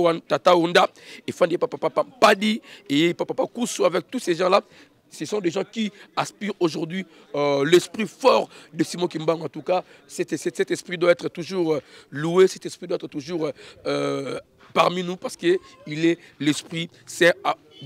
B: onda, et Fandaki, Papa Padi, et Papa Koussou, avec tous ces gens-là, ce sont des gens qui aspirent aujourd'hui euh, l'esprit fort de Simon Kimbang. En tout cas, cet, cet, cet esprit doit être toujours euh, loué, cet esprit doit être toujours euh, euh parmi nous parce qu'il est l'Esprit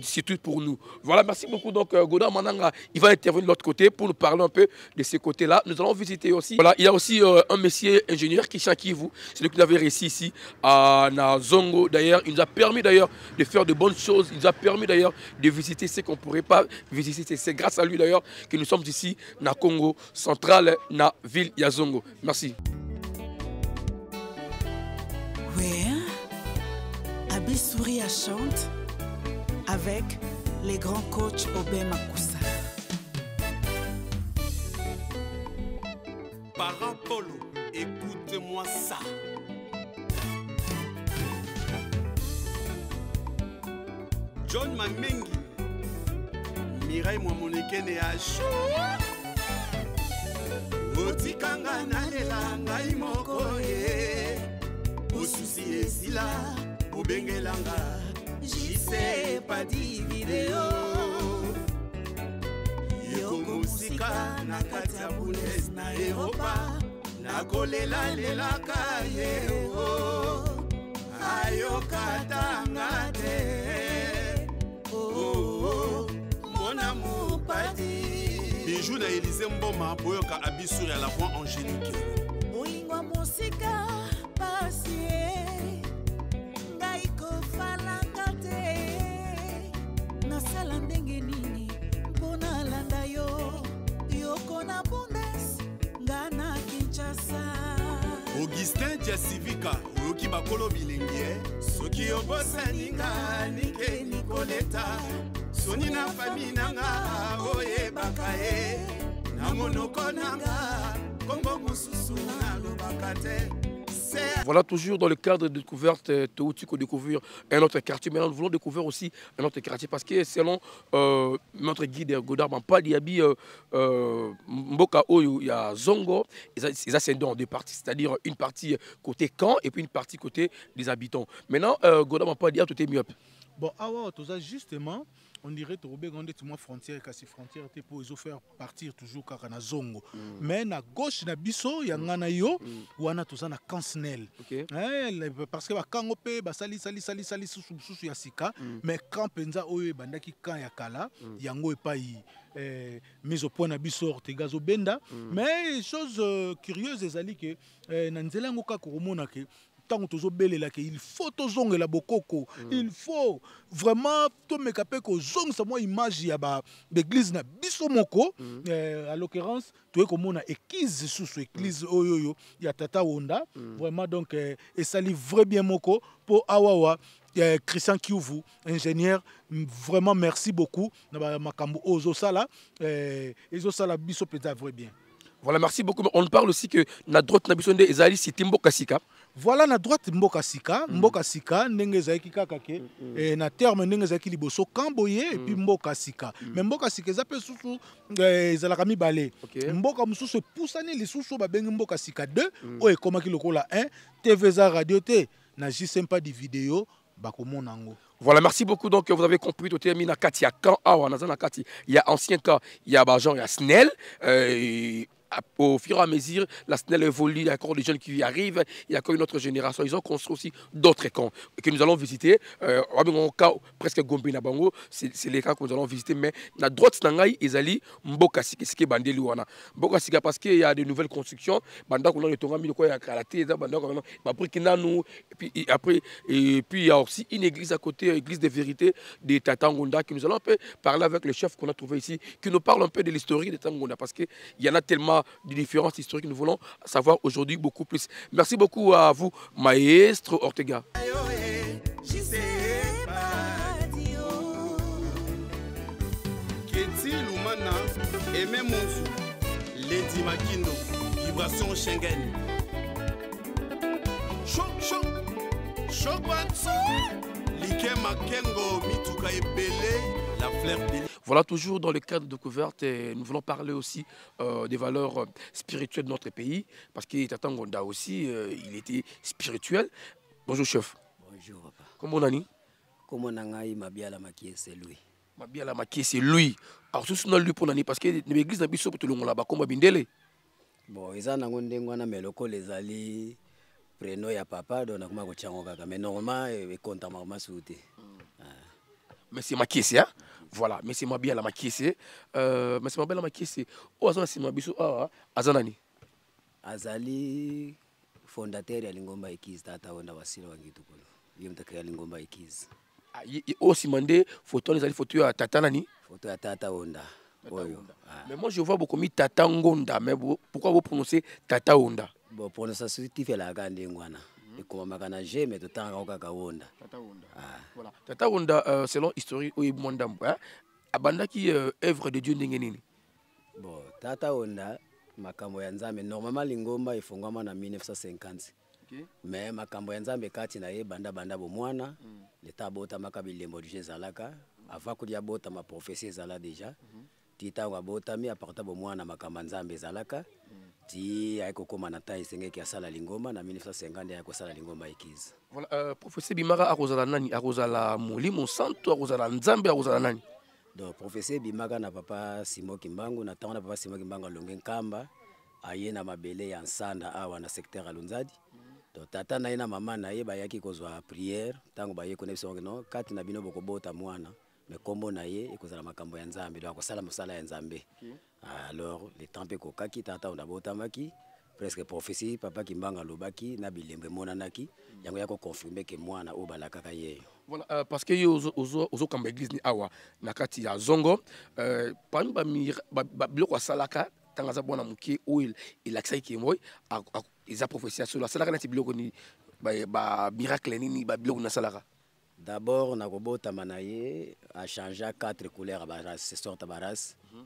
B: c'est tout pour nous. Voilà, merci beaucoup. Donc, euh, Godard Mananga, il va intervenir de l'autre côté pour nous parler un peu de ce côté-là. Nous allons visiter aussi. Voilà, il y a aussi euh, un monsieur ingénieur qui vous, lui que vous avait réussi ici à Nazongo. D'ailleurs, il nous a permis d'ailleurs de faire de bonnes choses. Il nous a permis d'ailleurs de visiter ce qu'on ne pourrait pas visiter. C'est grâce à lui d'ailleurs que nous sommes ici, na Congo central, na ville Yazongo. Merci.
D: Maria chante avec les
A: grands coachs Obé Makoussa. Parents Polo, écoute-moi ça. John Mamengi, Mireille Mwamonekene ya chou. otikanga nalela ngai moko ye osusi esila obengelanga jise padi video yokomosika na kati ya bundes na eropa nakolela lelaka ye o ayokatanga te oo mona mopadi bijou na elize mboma boyoka abisuri ya la voix angélique
D: molingwa mosika pasi
A: katya sivika oyoki bakolo bilenge eh? soki obosani nga nike nikoleta soni na fami nanga oyebaka ye eh? na monoko nanga nkongo mosusu nalobaka te
B: Voilà, toujours dans le cadre de découverte euh, découvrir un autre quartier, mais nous voulons découvrir aussi un autre quartier parce que selon euh, notre guide Godard Mampa, il y a euh, Mboka Oyo, il Zongo, ils ascendent en deux parties, c'est-à-dire une partie côté camp et puis une partie côté des habitants. Maintenant, Godard Mampa, tu tout est mieux.
C: Bon, ah justement on dirait tokobenga nde mwa frontière kasi frontière te fait partir toujours kaka na zongo mm. mais na gauche na biso ya mm. yo mm. na okay. Eh, parce que sali sali sali sali sous ya sika yasika. mais quand penza qui quand ya kala yango epai pas eh, mise au point na biso te mais chose euh, curieuse c'est que eh, na ntango tozobelelaka il faut tozongela bokoko mm. il faut vraiment ko zong sa moi image ya l'église na biso moko l'occurrence, mm. eh, a l'occurrence toye komona église susu église mm. y a ya tata wonda mm. vraiment donc et eh, esali vrai bien moko pour awawa eh, christian kiuvu ingénieur vraiment merci beaucoup na makambo ozosala et eh, ezosala biso mpenza vrai bien Voilà, merci
B: beaucoup. On parle aussi que la droite n'a pas de Ezali, c'est Timbo
C: voilà na droite mboka sika mm. mboka sika ndenge ezalaki kaka ke mm, mm. Eh, na terme ndenge ezalaki liboso kamboye epui mboka sika me mboka sika eza mpe susu eh, mibale okay. mboka mosusu epusani lisusu babengi mboka sika 2 oyo ekomaki lokola 1 tv radio te na jisempa di video bakomona yango
B: Voilà, merci beaucoup. Donc, vous avez compris, tout est mis Katia. Quand, ah, on Katia, il y a ancien cas, il y a Bajan, il y a Snell, euh, au fur et à mesure, la SNEL évolue, il y a encore des jeunes qui y arrivent, il y a encore une autre génération. Ils ont construit aussi d'autres camps que nous allons visiter. Euh, presque Gombe c'est les camps que nous allons visiter. Mais la droite Nangai, Mbokasi ce qui est parce qu'il y a de nouvelles constructions. il y a puis, après, puis il y a aussi une église à côté, l'église de vérité de Tatangonda, que nous allons parler avec le chef qu'on a trouvé ici, qui nous parle un peu de l'historique de Tatangonda parce qu'il y en a tellement des différences historiques. Nous voulons savoir aujourd'hui beaucoup plus. Merci beaucoup à vous, Maestro Ortega.
A: Aimé Monsu, Lady Makino Vibration Schengen. Choc, choc, choc, Batsu, Like Makengo, Mituka Ebele, La Fleur
B: Billy. Voilà, toujours dans le cadre de couverte, nous voulons parler aussi euh, des valeurs euh, spirituelles de notre pays, parce que Tata Ngonda aussi, euh, il était spirituel. Bonjour chef. Bonjour papa. Comment on a dit Comment on a dit la maquille, c'est lui. bien la maquille, c'est lui. Alors, tout ce qu'on a pour l'année, parce que l'église n'a pas tout le monde là-bas, comme Bindele.
J: Bon, ils ont dit mais le col les alliés, prénom ya papa, donc on a dit que normalement, un peu mais normalement, ils comptent normalement
B: ma kisi hein? voilà ma mesima biala makisi hein. euh, mesima biala ma oyo aza na nsima biso awa aza nani
J: azali fondateur ya lingomba ekise tata wenda basila wangitu kuna ye mutaka ya lingomba ekise
B: ah, oyo oh, nsima nde foto wana ezali foto ya tata nani
J: foto ya tata wanda. Ah. mais moi je vois beaucoup bokomi tata ngonda mais pourquoi vous prononcez tata onda boprononciatif elaka ndenge l'ingwana. Mm-hmm. ekomamaka na je mais totangaka ko kaka wonda
B: tata wonda ah. euh, selon histori oyo ebimwa ndambo abandaki euh, œuvre de dieu ndenge nini
J: bo tata wonda makambo ya nzambe normalement lingomba efungwama na 1950 okay. me makambo ya nzambe kati na ye banda banda bomwana mm. leta abotamaka bilembo dije ezalaka mm. ava kuli abotama profesi ezala deja mm -hmm. ti ntango abotami aparta bomwana makambo ya nzambe ezalaka mm. ti ayekokóma na temps esengeki asala lingomba na 1950 nde ayekosala lingomba ekiza
B: voilà, euh, professeur bimaka akozala nani akozala molimo santu akozala nzambe akozala nani
J: donc professeur ebimaka na papa simo kimbangu na ntango na papa simo kimbangu alonge nkamba aye na mabele ya nsanda awa na secteur alunzadi to tata na ye na mama na ye bayaki kozwa priere ntango baye kuna biso no kati na bino bokobota mwana me kombo na ye ekozala makambo ya nzambe donc akosala mosala ya nzambe okay. alors le mpe kokaki tata oyo nabotamaki presque prophétie papa qui kimbanga alobaki na bilembo emonanaki yango ya confirmer que mwana oyo kaka ye
B: voilà, euh, parce que aux ozokamba église ni awa nakati ya zongo euh, parmi babiloko asalaka ntango aza bwana il oyo elakisaki ke moi a prophétie ya cela asalaka neti biloko ni ba
J: nini babiloko ni salaka. d'abord nakobotama manaye. ye achange 4 couleur asorta barace mm -hmm.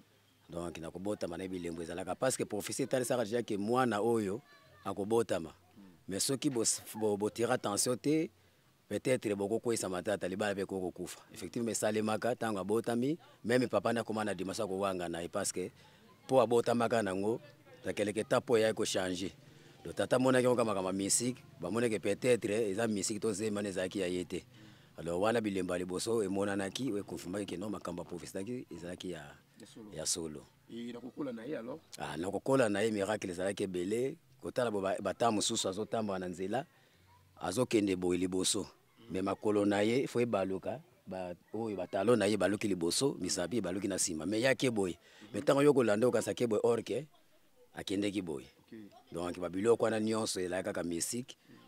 J: donc na kobotama na bilembo ezalaka parceke prophesie etalisaka deja ke mwana oyo akobotama mais soki botira tension te peut-être bokokweyisama te ata libala mpe kokokufa effectivement esalemaka ntango abotami meme papa nde akoma na dimension akowanga na ye parceke mpo abotamaka nango takeleke ta mpo eyai kochange do tata monaki yango kamakama misike bamonaki peut-être eza misike tozemba nde ezalaki ya ye te alors wana bilembo ya liboso emonanaki ekonfirmaki ke non makambo ya prophesie ezalaki ya ya solo na ah, kokola na ye miracle ezalaki ebele kotala bo bata mosusu azotambola na nzela azokende boye liboso me makolo na ye fo ebaluka oyo batalo na ye baluki liboso misapi ebaluki na nsima me yaki boye me ntango yo kolanda okanisaki boye orke akendeki boye donc babiloko wana nyonso elaya kaka mystique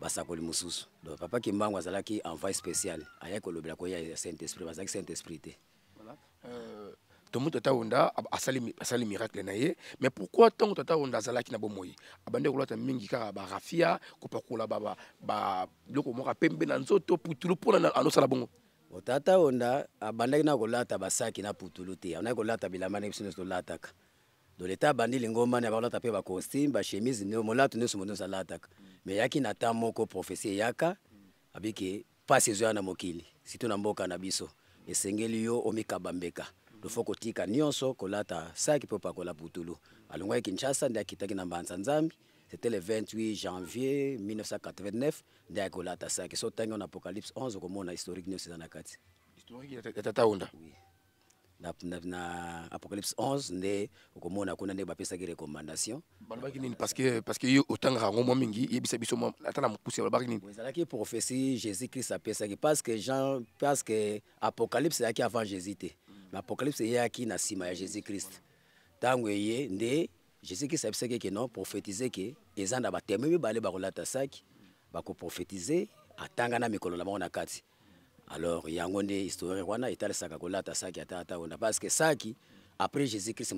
J: basakoli mosusu donc papa kimbangu azalaki envoy spécial ayaki kolobela koya ya saint esprit bazalaki saint esprit te
B: voilà. euh...
J: tomo tata onda asali, asali miracle na ye mais pourquoi ntango tata onda
B: azalaki na bomoi abandi kolwata mingi kaka barafia kopakola biloko
J: moko apembe na nzoto putulu mpona anosala bongo tata onda abandaki na kolata basaki na putulu te abandaki kolata bilamba ndenge biso nyonso tolataka do leta abandi lingomba na bakolata mpe bacostume bachemise molatu nyonso moto nyonso alataka me eyaki na ta moko profesi eyaka abiki mpasi ezoya na mokili surtout na mboka na biso esengeli yo omikaba mbeka lofo kotika nyonso kolata saki mpe opakola putulu alongwaki kinshasa nde akitaki na mbanza nzambi c'était le 28 janvier 1989 nde akolata saki so ntango na apocalypse 11 okomona historique nyonso eza na kati historique ya tata onda oui. na, na, na apocalypse 11 nde okomona kuna nde bapesaki recommandation balobaki
B: nini parceke
J: parceke ye otanga yango mwa mingi yebisa biso ata na mokusi balobaki nini ezalaki prophétie jésus christ apesaki que jean que apocalypse eyaki avant jésus te mm. mais apocalypse eyaki na sima ya jésus christ ntango eye nde jésus christ abisaki que non prophétiser ke eza na baterme mibale bakolata saki mm. prophétiser atanga na mikolo na bango na kati alors yango nde a wana etalisaka kolata saki ata ata parce que saki après jésus-christ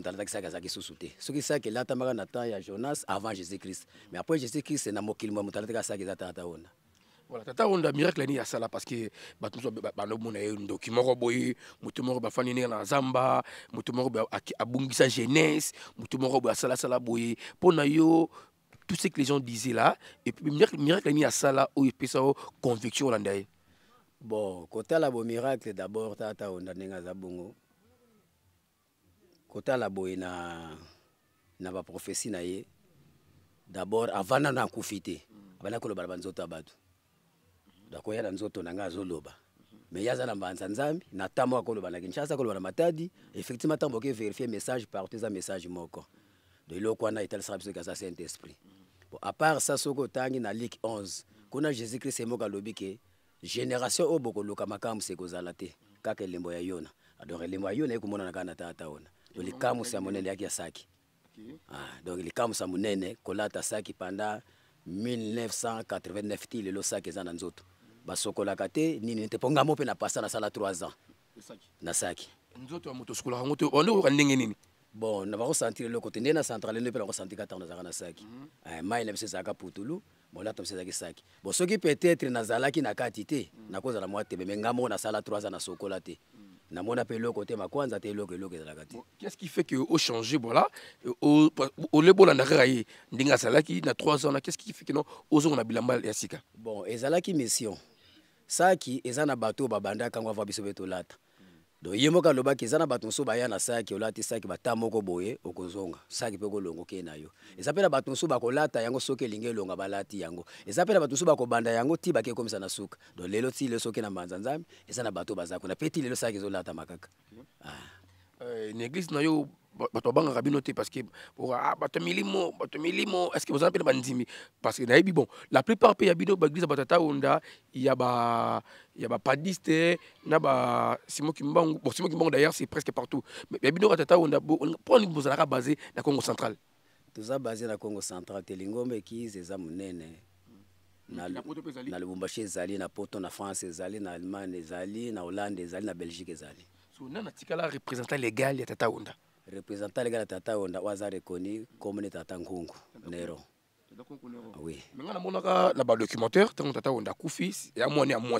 J: c'est qui jonas avant jésus-christ mais après jésus-christ na mokili moya
E: voilà tata onda miracle
J: nini parce que document qui
B: zamba abungisa jeunesse mutumoro la boye pona yo tout ce que les gens disaient là et puis miracle
J: bon kotala bomiracle d'abord tata onda ndenge aza bongo kotala boye na, na baprofesi na ye d'abord avant nano akufi te abandaki kolobala banzoto ya bato dakoya na nzoto na ngai azoloba mais ye aza na mbanza nzambe na ntambo akoloba na kinshasa akoloba na matadi effectivement ntambo oke vérifie message partout eza message moko do eloko wana etalisaka biso ekaza saint esprit bon apart sa soki otangi na luk 11 kuna jésus christ emoko alobi ke génération oyo bokoluka makambusi ekozala te kaka elembo ya yona donc elembo ya yona ekomonana kaka na tata ona to likambusi ya monene eyaki ya saki ah, donc likambusi ya monene kolata saki panda 1989 ti lelo saki eza na nzoto basokolaka te nini te mpo ngambo mpe na pasa nasala 3 ans na saki nzoto ya moto osukolaka yango te onde oh, oyoka ndenge nini bon nabakosentir eloko te nde na centrale nde mpe nakosentir kata nazalaka na saki mhm. eh, mai na biso ezalaka putulu bola kisaki. bo soki peut-être nazalaki na kati te mm. nakozala mwa tebe me ngambo n'a nasala trois ans n'a te mm. namona mpe eloko te makwanza te eloko eloko ezalaka te
B: qu'est ce qui fait que au bola bon bolanda kaka
J: ye ndenge azalaki na trois ans na qu'est ce qui fait que non ozonga na bilamba ya sika bon ezalaki mission saki eza na bato oyo babandaka yango avwa biso mpe tolata don ye moko alobaki eza na bato mosusu baya na saki olati saki bata moko boye okozonga saki mpe kolonga okei na yo eza mpe na bato mosusu bakolata yango soki elingi elonga balati yango eza mpe na bato mosusu bakobanda yango ti bake ekomisa na suka don lelo ti lelo soki na mbanza nzambe eza na bato baza kuna mpe ti lelo saki ezolatama kaka na ah.
B: eh, église na yo bato babangaka bino te parce que ah, bato milimo bato milimo ce que vous en na bandimi parce que naibi bon la plupart mpe ya bino baeglise ya batata onda ya ba ya bapadiste na basimo kimbangu bon simo kimbangu d'ailleurs c'est presque partout mais bino batata onda vous nini bozalaka basé la congo central
J: ça basé la congo central te qui c'est ça monene na lubumbashi Zali, na Porto, na france Zali, na allemagne Zali, na hollande Zali, na belgique ezali
B: so tika la représentant légal ya tata onda
J: Représentant légal la Tata a reconnu comme le Tata Nero. Oui.
B: Maintenant, on a le documentaire, tant Tata Je Koufi, vous a moi, Je vais a un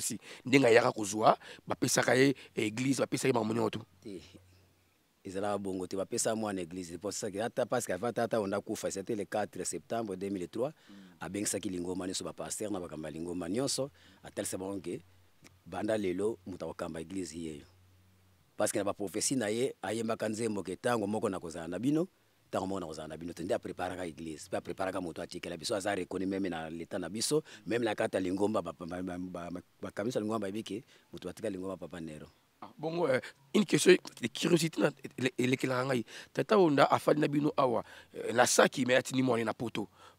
B: documentaire. Je vais vous un documentaire. église
J: parce qu'avant tata documentaire. c'était le 4 septembre 2003 Je mm. lingoma vous na documentaire. Je lingoma vous un banda lelo vous église parceke na baprofesi na ye ayembaka nzembo ke ntango moko nakozala na bino ntango moko nakozala na bino te nde apreparaka église mpe apreparaka moto atikela biso aza rekoni meme na leta na biso meme na kati ya lingomba bakamiso ya lingomba bayebi ke moto batika lingomba papa nero ah, bongo
B: eh, une question eh, curiosité elekelaka eh, ngai tata oyo nda afandi na bino awa na saki me atindi mwana na poto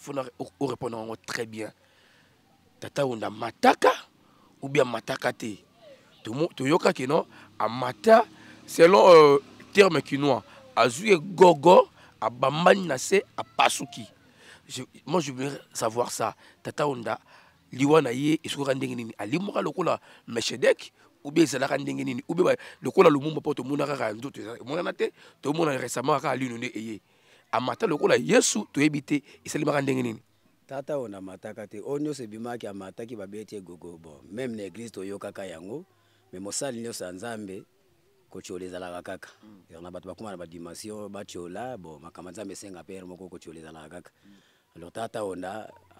B: funa orépondre répondre très bien tata onda mataka ou bien mataka te toyokaki no amata selon le euh, terme kinois no, ye gogo abamani na se apasuki moi je veux savoir ça tata onda liwa na ye esukaka ou bien kola lokola meshedek bien ezalaka ndenge ou oubien lokola lumumba mpo tomona kaka nzoto te récemment amata lokola yesu toyebi te esalemaka ndenge nini
J: tata oyo namataka te oyo nyonso ebimaki amataki babeti egogo bon meme na eglize toyokaka yango me mosali nyonso ya nzambe kotiola ezalaka kaka mm. na bato bakóma na badimension batiola bon makambo nzambe esenga pere moko kotiola ezalaka kaka mm. alors tata oyo nda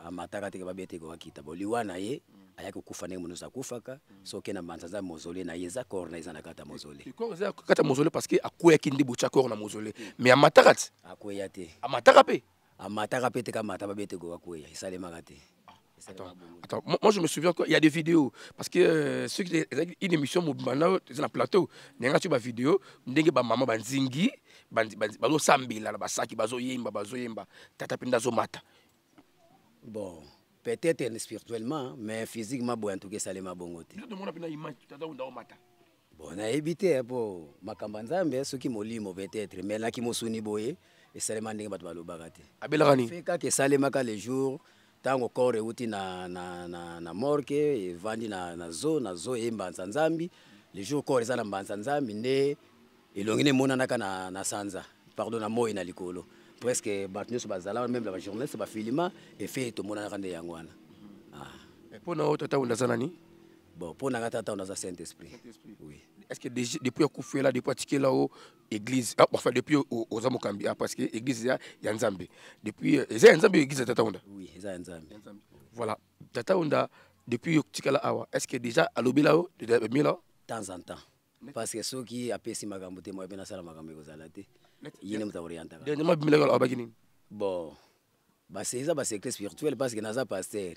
J: amataka te ke babeti egokakita bon liwa na ye mm. ayaki kufa ndenge moninzi akufaka mm. soki na manza aza mozole na ye eza corps na ye eza na kati ya mozole eh, corps eza
B: kati ya mozole parce que akweyaki nde botya corps na mozole mm. mais amataka ti
J: akweya te amataka mpe amataka mpe te ka mata babe te ko akweya esalemaka te Attends,
B: attends. Moi, moi, je me souviens qu'il y a des vidéos. Parce que euh, ceux qui une émission, c'est un plateau. Il y a une vidéo, il y a maman Banzingi, Bazo Sambi, Bazo Yemba, Bazo Yemba, Tata Pinda Zomata.
J: Bon. peut-être spirituellement mais physiquement boye atokesalema bongo te bon nayebi te mpo makambo ya nzambe soki molimo peut-être mais elaki mosuni boye esalema ndenge bato balobaka te abelaka nini kaka esalemaka le jour ntango corps euti na, na, na, na morke evandi na, na zo na zo eye mbanza nzambi le jour corps eza na mbanza nzambi nde elongi nde emonanaka na, na sanza pardon na moi na likolo presque bato nyonso bazala wana meme na et fait efe tomonanaka nde Ah,
B: et pour na oyo tataunda aza nani bon mpo na ngai tataunda aza saint esprit oui est ce que depuis là, depuis là-haut, église enfin depuis oza mokambi parce que église a ya nzambe depuis eza ya nzambe
J: église ya tataunda oui a un nzambe voilà tataunda depuis otikala awa est ce que déjà là-haut a un De temps en temps parce que ceux qui appellent je suis makambo te moyepe nasala makambo vous allez. yini mutauriyantaa nima bimilekala abakini bon base eza basecret spirituel parce que naza paster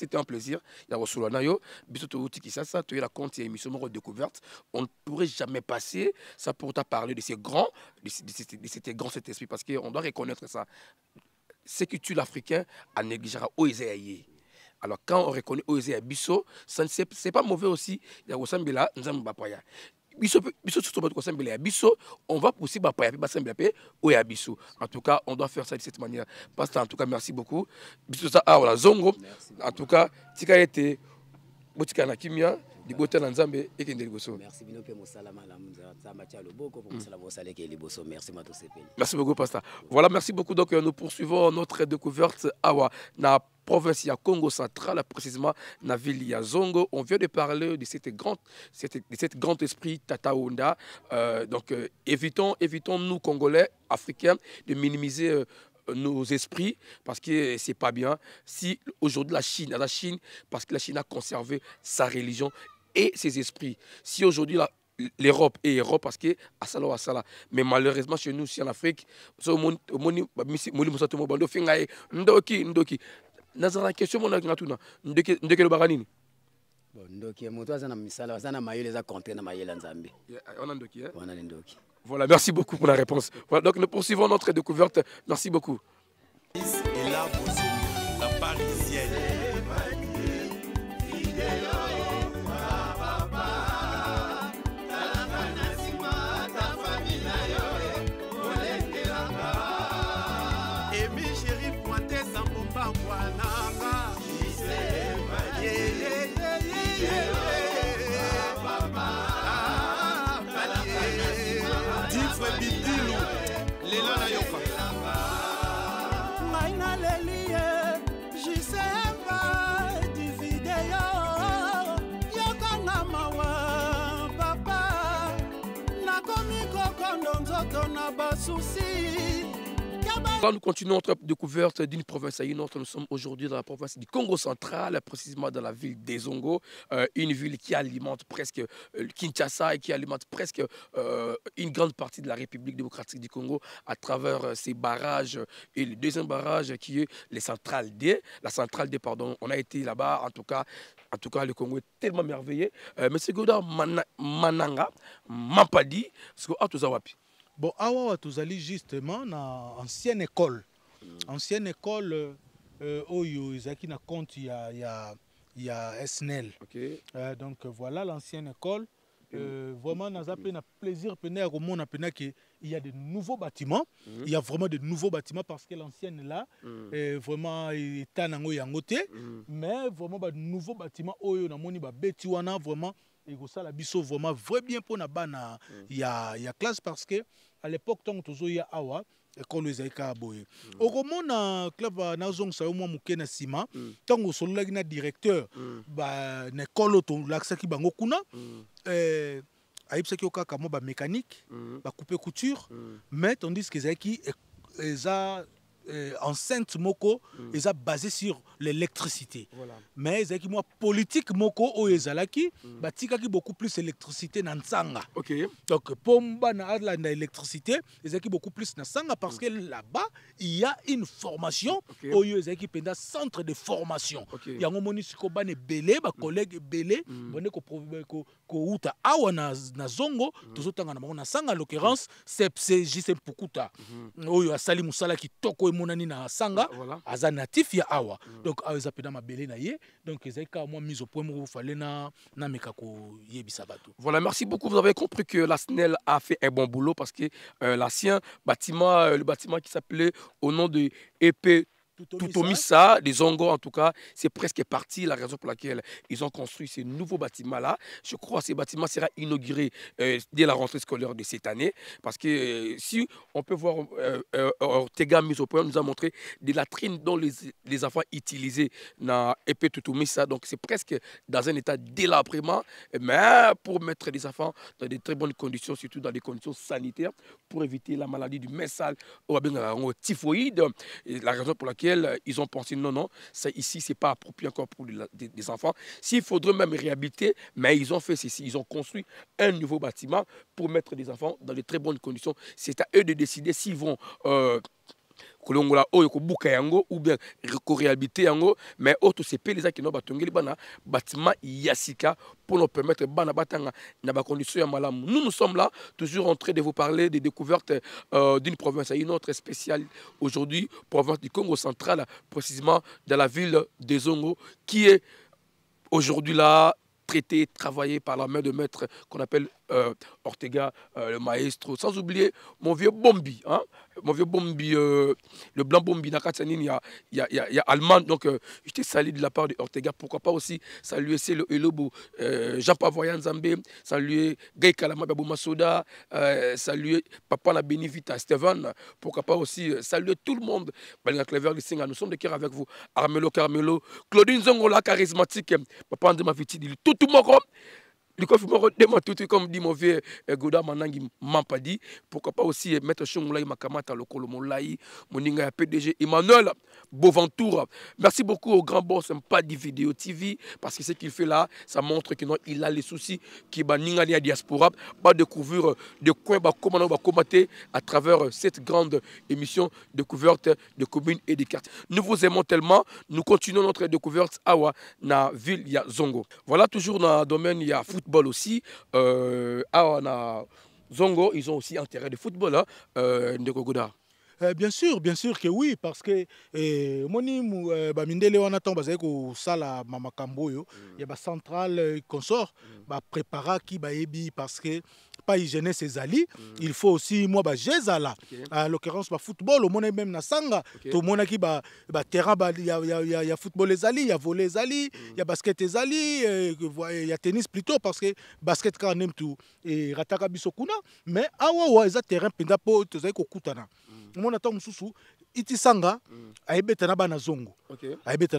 B: c'était un plaisir ya kosolana yo biso touti la toyela compte et émission redécouverte. découverte on ne pourrait jamais passer ça pour ta parler de ces grands de, ces de, cet cet esprit parce que on doit reconnaître ça ce qui tue l'africain a négligera à alors quand on reconnaît oyezaye Bissot, ce n'est c'est pas mauvais aussi Il ya kosambela nzambe bapaya biso biso surtout bato kosambela ya biso on va pousser bapaya mpe basambela mpe oyo biso en tout cas on doit faire ça de cette manière pasteur en tout cas merci beaucoup biso toza awa na zongo en tout cas tika ete botikala na kimia libota na nzambe ekende liboso
J: merci bino mpe mosalama na nzambe atya loboko mpo mm. mosala mosaleke liboso merci matosepeli merci
B: beaucoup pasteur voilà merci beaucoup donc euh, nous poursuivons notre découverte awa na province ya Congo central, précisément na ville Zongo. On vient de parler de cette grande, cette, de cette esprit Tata donc évitons, évitons nous Congolais, Africains, de minimiser nos esprits parce que c'est pas bien. Si aujourd'hui la Chine, la Chine, parce que la Chine a conservé sa religion et ses esprits. Si aujourd'hui l'Europe est Europe, parce que asala asala mais malheureusement chez nous si en Afrique nazala question mona nga tuna ndeke ndeke lobaka nini
J: bon ndoki moto aza na misala aza na mayele za contre na mayele ya nzambe wana ndoki wana hein? ndoki
B: voilà merci beaucoup pour la réponse voilà, donc nous poursuivons notre découverte merci beaucoup Quand nous continuons notre découverte d'une province à une autre, nous sommes aujourd'hui dans la province du Congo central, précisément dans la ville des Ongos, euh, une ville qui alimente presque euh, Kinshasa et qui alimente presque euh, une grande partie de la République démocratique du Congo à travers ses barrages. Et le deuxième barrage qui est les centrales D, la centrale D, pardon, on a été là-bas, en tout cas, en tout cas, le Congo est tellement merveilleux. Monsieur Goda Mananga, Mampadi, ce que
C: bon awa tozali justement na ancienne école mm. ancienne école euh, oyo ezalaki na compte ya, ya, ya snl ok euh, donc voilà l'ancienne école mm. Euh, vraiment na zape na plaisir de il y a de nouveaux bâtiments mm. il y a vraiment de nouveaux bâtiments parce que l'ancienne là euh, vraiment état est en mais vraiment de nouveaux bâtiments y a un wana vraiment la bisso vraiment très bien pour la classe parce que à l'époque ntango tozoya awa ekolo ezalika boye mm. Euh, na club n'a yo mwa moke na nsima ntango mm. osololaki na directeur mm. ba, na l'accès qui bango kuna mm. eh, ayebisaki yo kaka bah mécanique, mm. bah coupe couture mm. mais tandis qui ezalaki eh, eza euh, enceinte moko mm. eza basé sur l'électricité voilà. mais qui moi politique moko oyo ezalaki mm. Bah, qui beaucoup plus électricité na sanga. Ok. donc na bana na électricité qui beaucoup plus na sanga parce mm. que là-bas il y a une formation okay. oyo ezalaki mpenza centre de formation okay. yango Belé, bah, ma mm. collègue Belé, bacollègue ebele ko kouta awa na, na zongo mm -hmm. tozotanga na bango na sanga l'occurrence sepse jc mpukuta mm -hmm. oyo asali mosala kitoko emonani na sanga ah, voilà. aza natif ya awa mm -hmm. donc awa eza mpe mabele na ye donc ezali kaka mwa mise au point moko fale na, na meka koyebisa bato
B: voilà merci beaucoup vous avez compris que la snel a fait un bon boulot parce que euh, l'ancien bâtiment euh, le bâtiment qui s'appelait au nom de ep tout hein. ça, des Ongos en tout cas, c'est presque parti la raison pour laquelle ils ont construit ces nouveaux bâtiments-là. Je crois que ces bâtiments sera inaugurés euh, dès la rentrée scolaire de cette année. Parce que euh, si on peut voir euh, Ortega mise au point, nous a montré des latrines dont les, les enfants utilisaient dans mis ça. Donc c'est presque dans un état délabrement, mais pour mettre les enfants dans de très bonnes conditions, surtout dans des conditions sanitaires, pour éviter la maladie du messal ou typhoïde. la raison pour laquelle euh, ils ont pensé non, non, c'est ici, c'est pas approprié encore pour les, enfants. S'il faudrait même réhabiliter, mais ils ont fait ceci, ils ont construit un nouveau bâtiment pour mettre des enfants dans de très bonnes conditions. C'est à eux de décider s'ils vont euh, kolongola oyo kobuka yango ou bien koréhabilite yango mais oyo qui ezaki pas batongeli bana bâtiment yasika pour nous permettre bana batanga na des ya malamu nous nous sommes là toujours en train de vous parler des découvertes euh, d'une province à une autre spéciale aujourd'hui province du Congo central précisément dans la ville de Zongo qui est aujourd'hui là traité, travaillé par la main de maître qu'on appelle euh, Ortega, euh, le maestro, sans oublier mon vieux Bombi. Hein. mon vieux Bombi, euh, le blanc Bombi, il y a, y, a, y a Allemand. Donc, je te salue de la part de Ortega. Pourquoi pas aussi saluer le Elobo, Jean Pavoyan Zambé, saluer Gay Kalama Massouda, saluer Papa la bénévita Steven. Pourquoi pas aussi saluer tout le monde. nous sommes de cœur avec vous. Armelo Carmelo, Claudine Zongola, charismatique, Papa André Maviti, tout le monde. Du coup, tout comme dit mon vieux eh, Goda Manangi Mampadi. Pourquoi pas aussi eh, mettre Chongolaï Makamata, le mon Moninga PDG, Emmanuel Boventour. Merci beaucoup au grand boss de Vidéo TV, parce que ce qu'il fait là, ça montre qu'il a les soucis qui baninga à diaspora, pas euh, de de coin, comment on va combattre à travers euh, cette grande émission de de communes et de cartes. Nous vous aimons tellement, nous continuons notre découverte à la ville de Zongo. Voilà, toujours dans le domaine, il y a football aussi. Euh, à Zongo, ils ont aussi un terrain de football, de hein, euh,
C: euh, bien sûr bien sûr que oui parce que eh, omoni eh, bamindele wana ntango bazali kosala y a ya mm. centrale eh, consort mm. bapreparaki bayebi parce que pas ses alliés, mm. il faut aussi moi baje ezala en l'occurrence au moins même na sanga il y a football les il y a volley les ya il y a basket les il y a tennis plutôt parce que basket quand nde tout et rataka kuna mais ouais ça terrain mpenza mpo tozali kokutana omona ntango itisanga mm. bana zongo okay.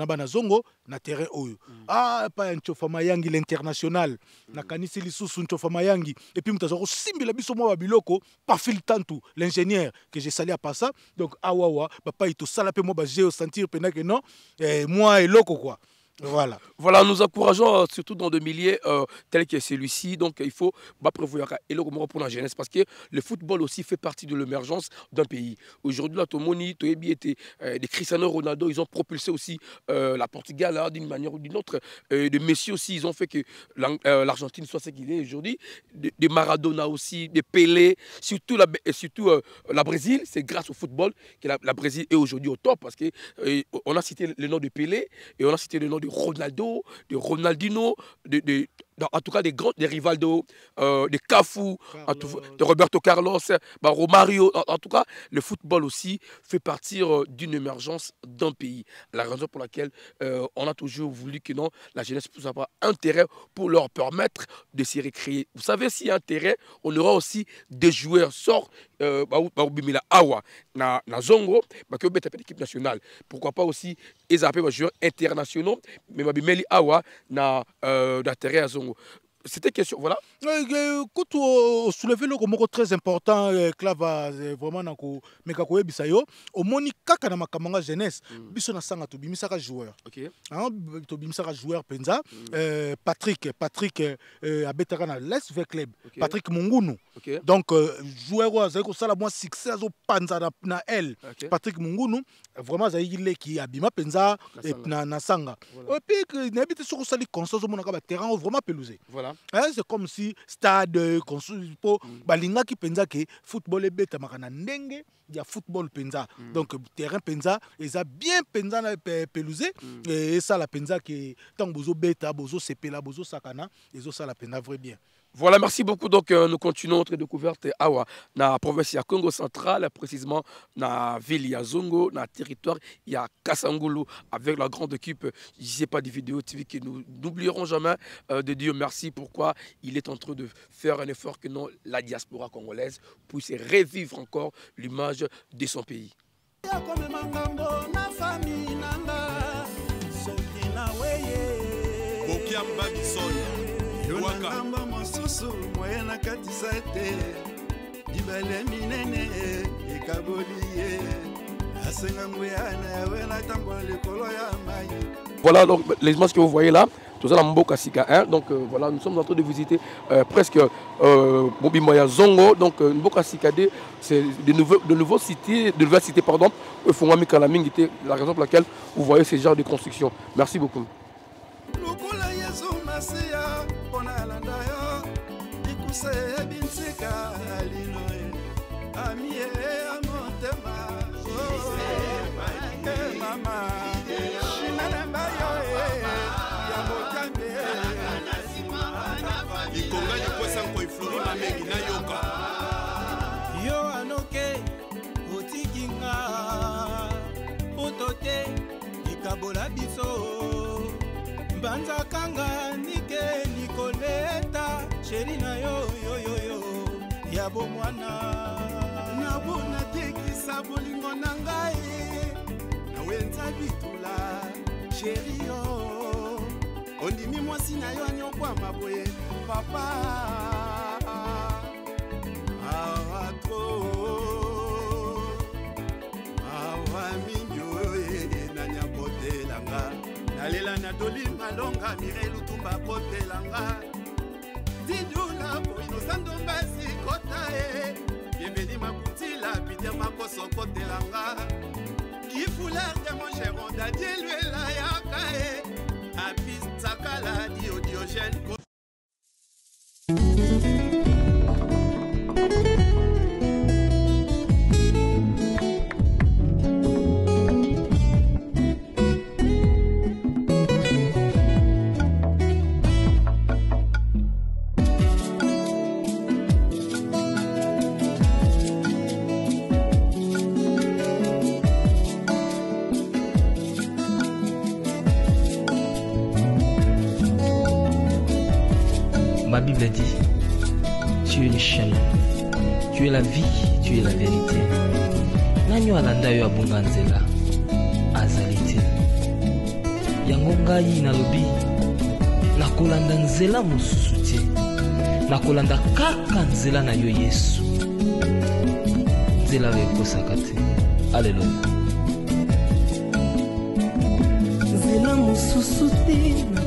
C: bana zongo na terrain oyo mm. ah terrain ya l'international mm. nakanisi lisusu mayangi et puis simbila biso mwa babiloko temps tantu l'ingénieur que j'ai à ça donc awawa bapai tosala mpe mwa bageo sentir que non eloko eh, quoi.
B: Voilà. Voilà, nous encourageons euh, surtout dans des milliers euh, tels que celui-ci. Donc, il faut bah, prévoir et le pour la jeunesse parce que le football aussi fait partie de l'émergence d'un pays. Aujourd'hui, la Tomoni, Toebi était euh, des Cristiano Ronaldo, ils ont propulsé aussi la Portugal hein, d'une manière ou d'une autre. les de Messi aussi, ils ont fait que l'Argentine soit ce qu'il est aujourd'hui. De, Maradona aussi, de Pelé, surtout la, surtout, la Brésil. C'est grâce au football que la, Brésil est aujourd'hui au top parce qu'on on a cité le nom de Pelé et on a cité le nom de Ronaldo, de Ronaldinho, de, de en tout cas des grands, des Rivaldo, euh, des Cafu, de Roberto Carlos, bah, Romario. En, tout cas, le football aussi fait partie euh, d'une émergence d'un pays. La raison pour laquelle euh, on a toujours voulu que non, la jeunesse puisse avoir intérêt pour leur permettre de s'y récréer. Vous savez, s'il y a intérêt, on aura aussi des joueurs. Sort Baoubimila bah, Awa, na, Zongo, bah, qui l'équipe nationale. Pourquoi pas aussi, ils appellent des bah, joueurs internationaux, mais na, na à sont c'était question, voilà.
C: Quand on soulevait le mot très important, euh, Clava, euh, vraiment, mais quand on est au moni kaka na makamanga jeunesse, mm. biso na sanga to joueur. OK. ah hein, to bimisaka joueur penza, mm. euh, Patrick, Patrick abetaka na l'SV club, Patrick Mungunu. Donc joueur wa ça le moi succès au panza na elle. Patrick Mungunu, vraiment zayi le qui abima penza et na sanga. Et puis na bité sur le conscience mona ka terrain vraiment pelouse hein, c'est comme si stade konsupo euh, mm. qui pensa que football ebetamaka makana ndenge ya football pensa mm. donc terrain ils a bien mpenza na pelouse mm. esala mpenza ke ntango bozobeta bozosepela ça la pensa vrai bien
B: voilà, merci beaucoup. Donc, euh, nous continuons notre découverte awa la province de Congo central, précisément dans la ville de Zongo, le territoire de Kasangulu, avec la grande équipe. Je ne sais pas des vidéos TV que nous n'oublierons jamais euh, de dire merci. Pourquoi il est en train de faire un effort que non la diaspora congolaise puisse revivre encore l'image de son pays
A: ngambo mosusu moye nakatisa ete libale minene ekaboli ye asenga nguya na yawe natambola likolo ya mai
B: Voilà donc les images que vous voyez là, tout ça la Mboka Sika 1. Hein. Donc euh, voilà, nous sommes en train de visiter euh, presque euh, Mobimaya Zongo, donc euh, Mboka Sika 2, c'est de, nouveau, de, nouveau cités, de nouvelles cités, pardon, Fongami Kalaming était la raison pour laquelle vous voyez ce genre de construction. Merci beaucoup.
A: nayebiseyebi ntika ya lino e. ami ye ya motema oh, eh, mama shina na ngai yo e. ya bokambe likonga likwesa nkoiflori mamengi nayoka yo anoke otiki nga poto te likabola biso mbanzakanga sheri na yo yoyoyo ya bomwana nabona tekisa bolingo na ngai nawenza bitula sheri yo ondimi mwasi na yo aniokwama boye papa awatro awa mingi oyo enanya kotelanga nalela nadoli malonga mirelutumba kotelanga tiduna poino sandonga esikota ye bienveni makutila peter makoso kotelanga ifular diamon géron dadiel luela yaka ye apis sakala dio diogène
I: l'a dit, tu es le chemin, tu es la vie, tu es la vérité. nani wana nda oyo abunga nzela azali te yango ngai nalobi nakolanda nzela mosusu te nakolanda kaka nzela na yo yesu nzela oyo ekosaka te aleluya
D: nzela mosusu te na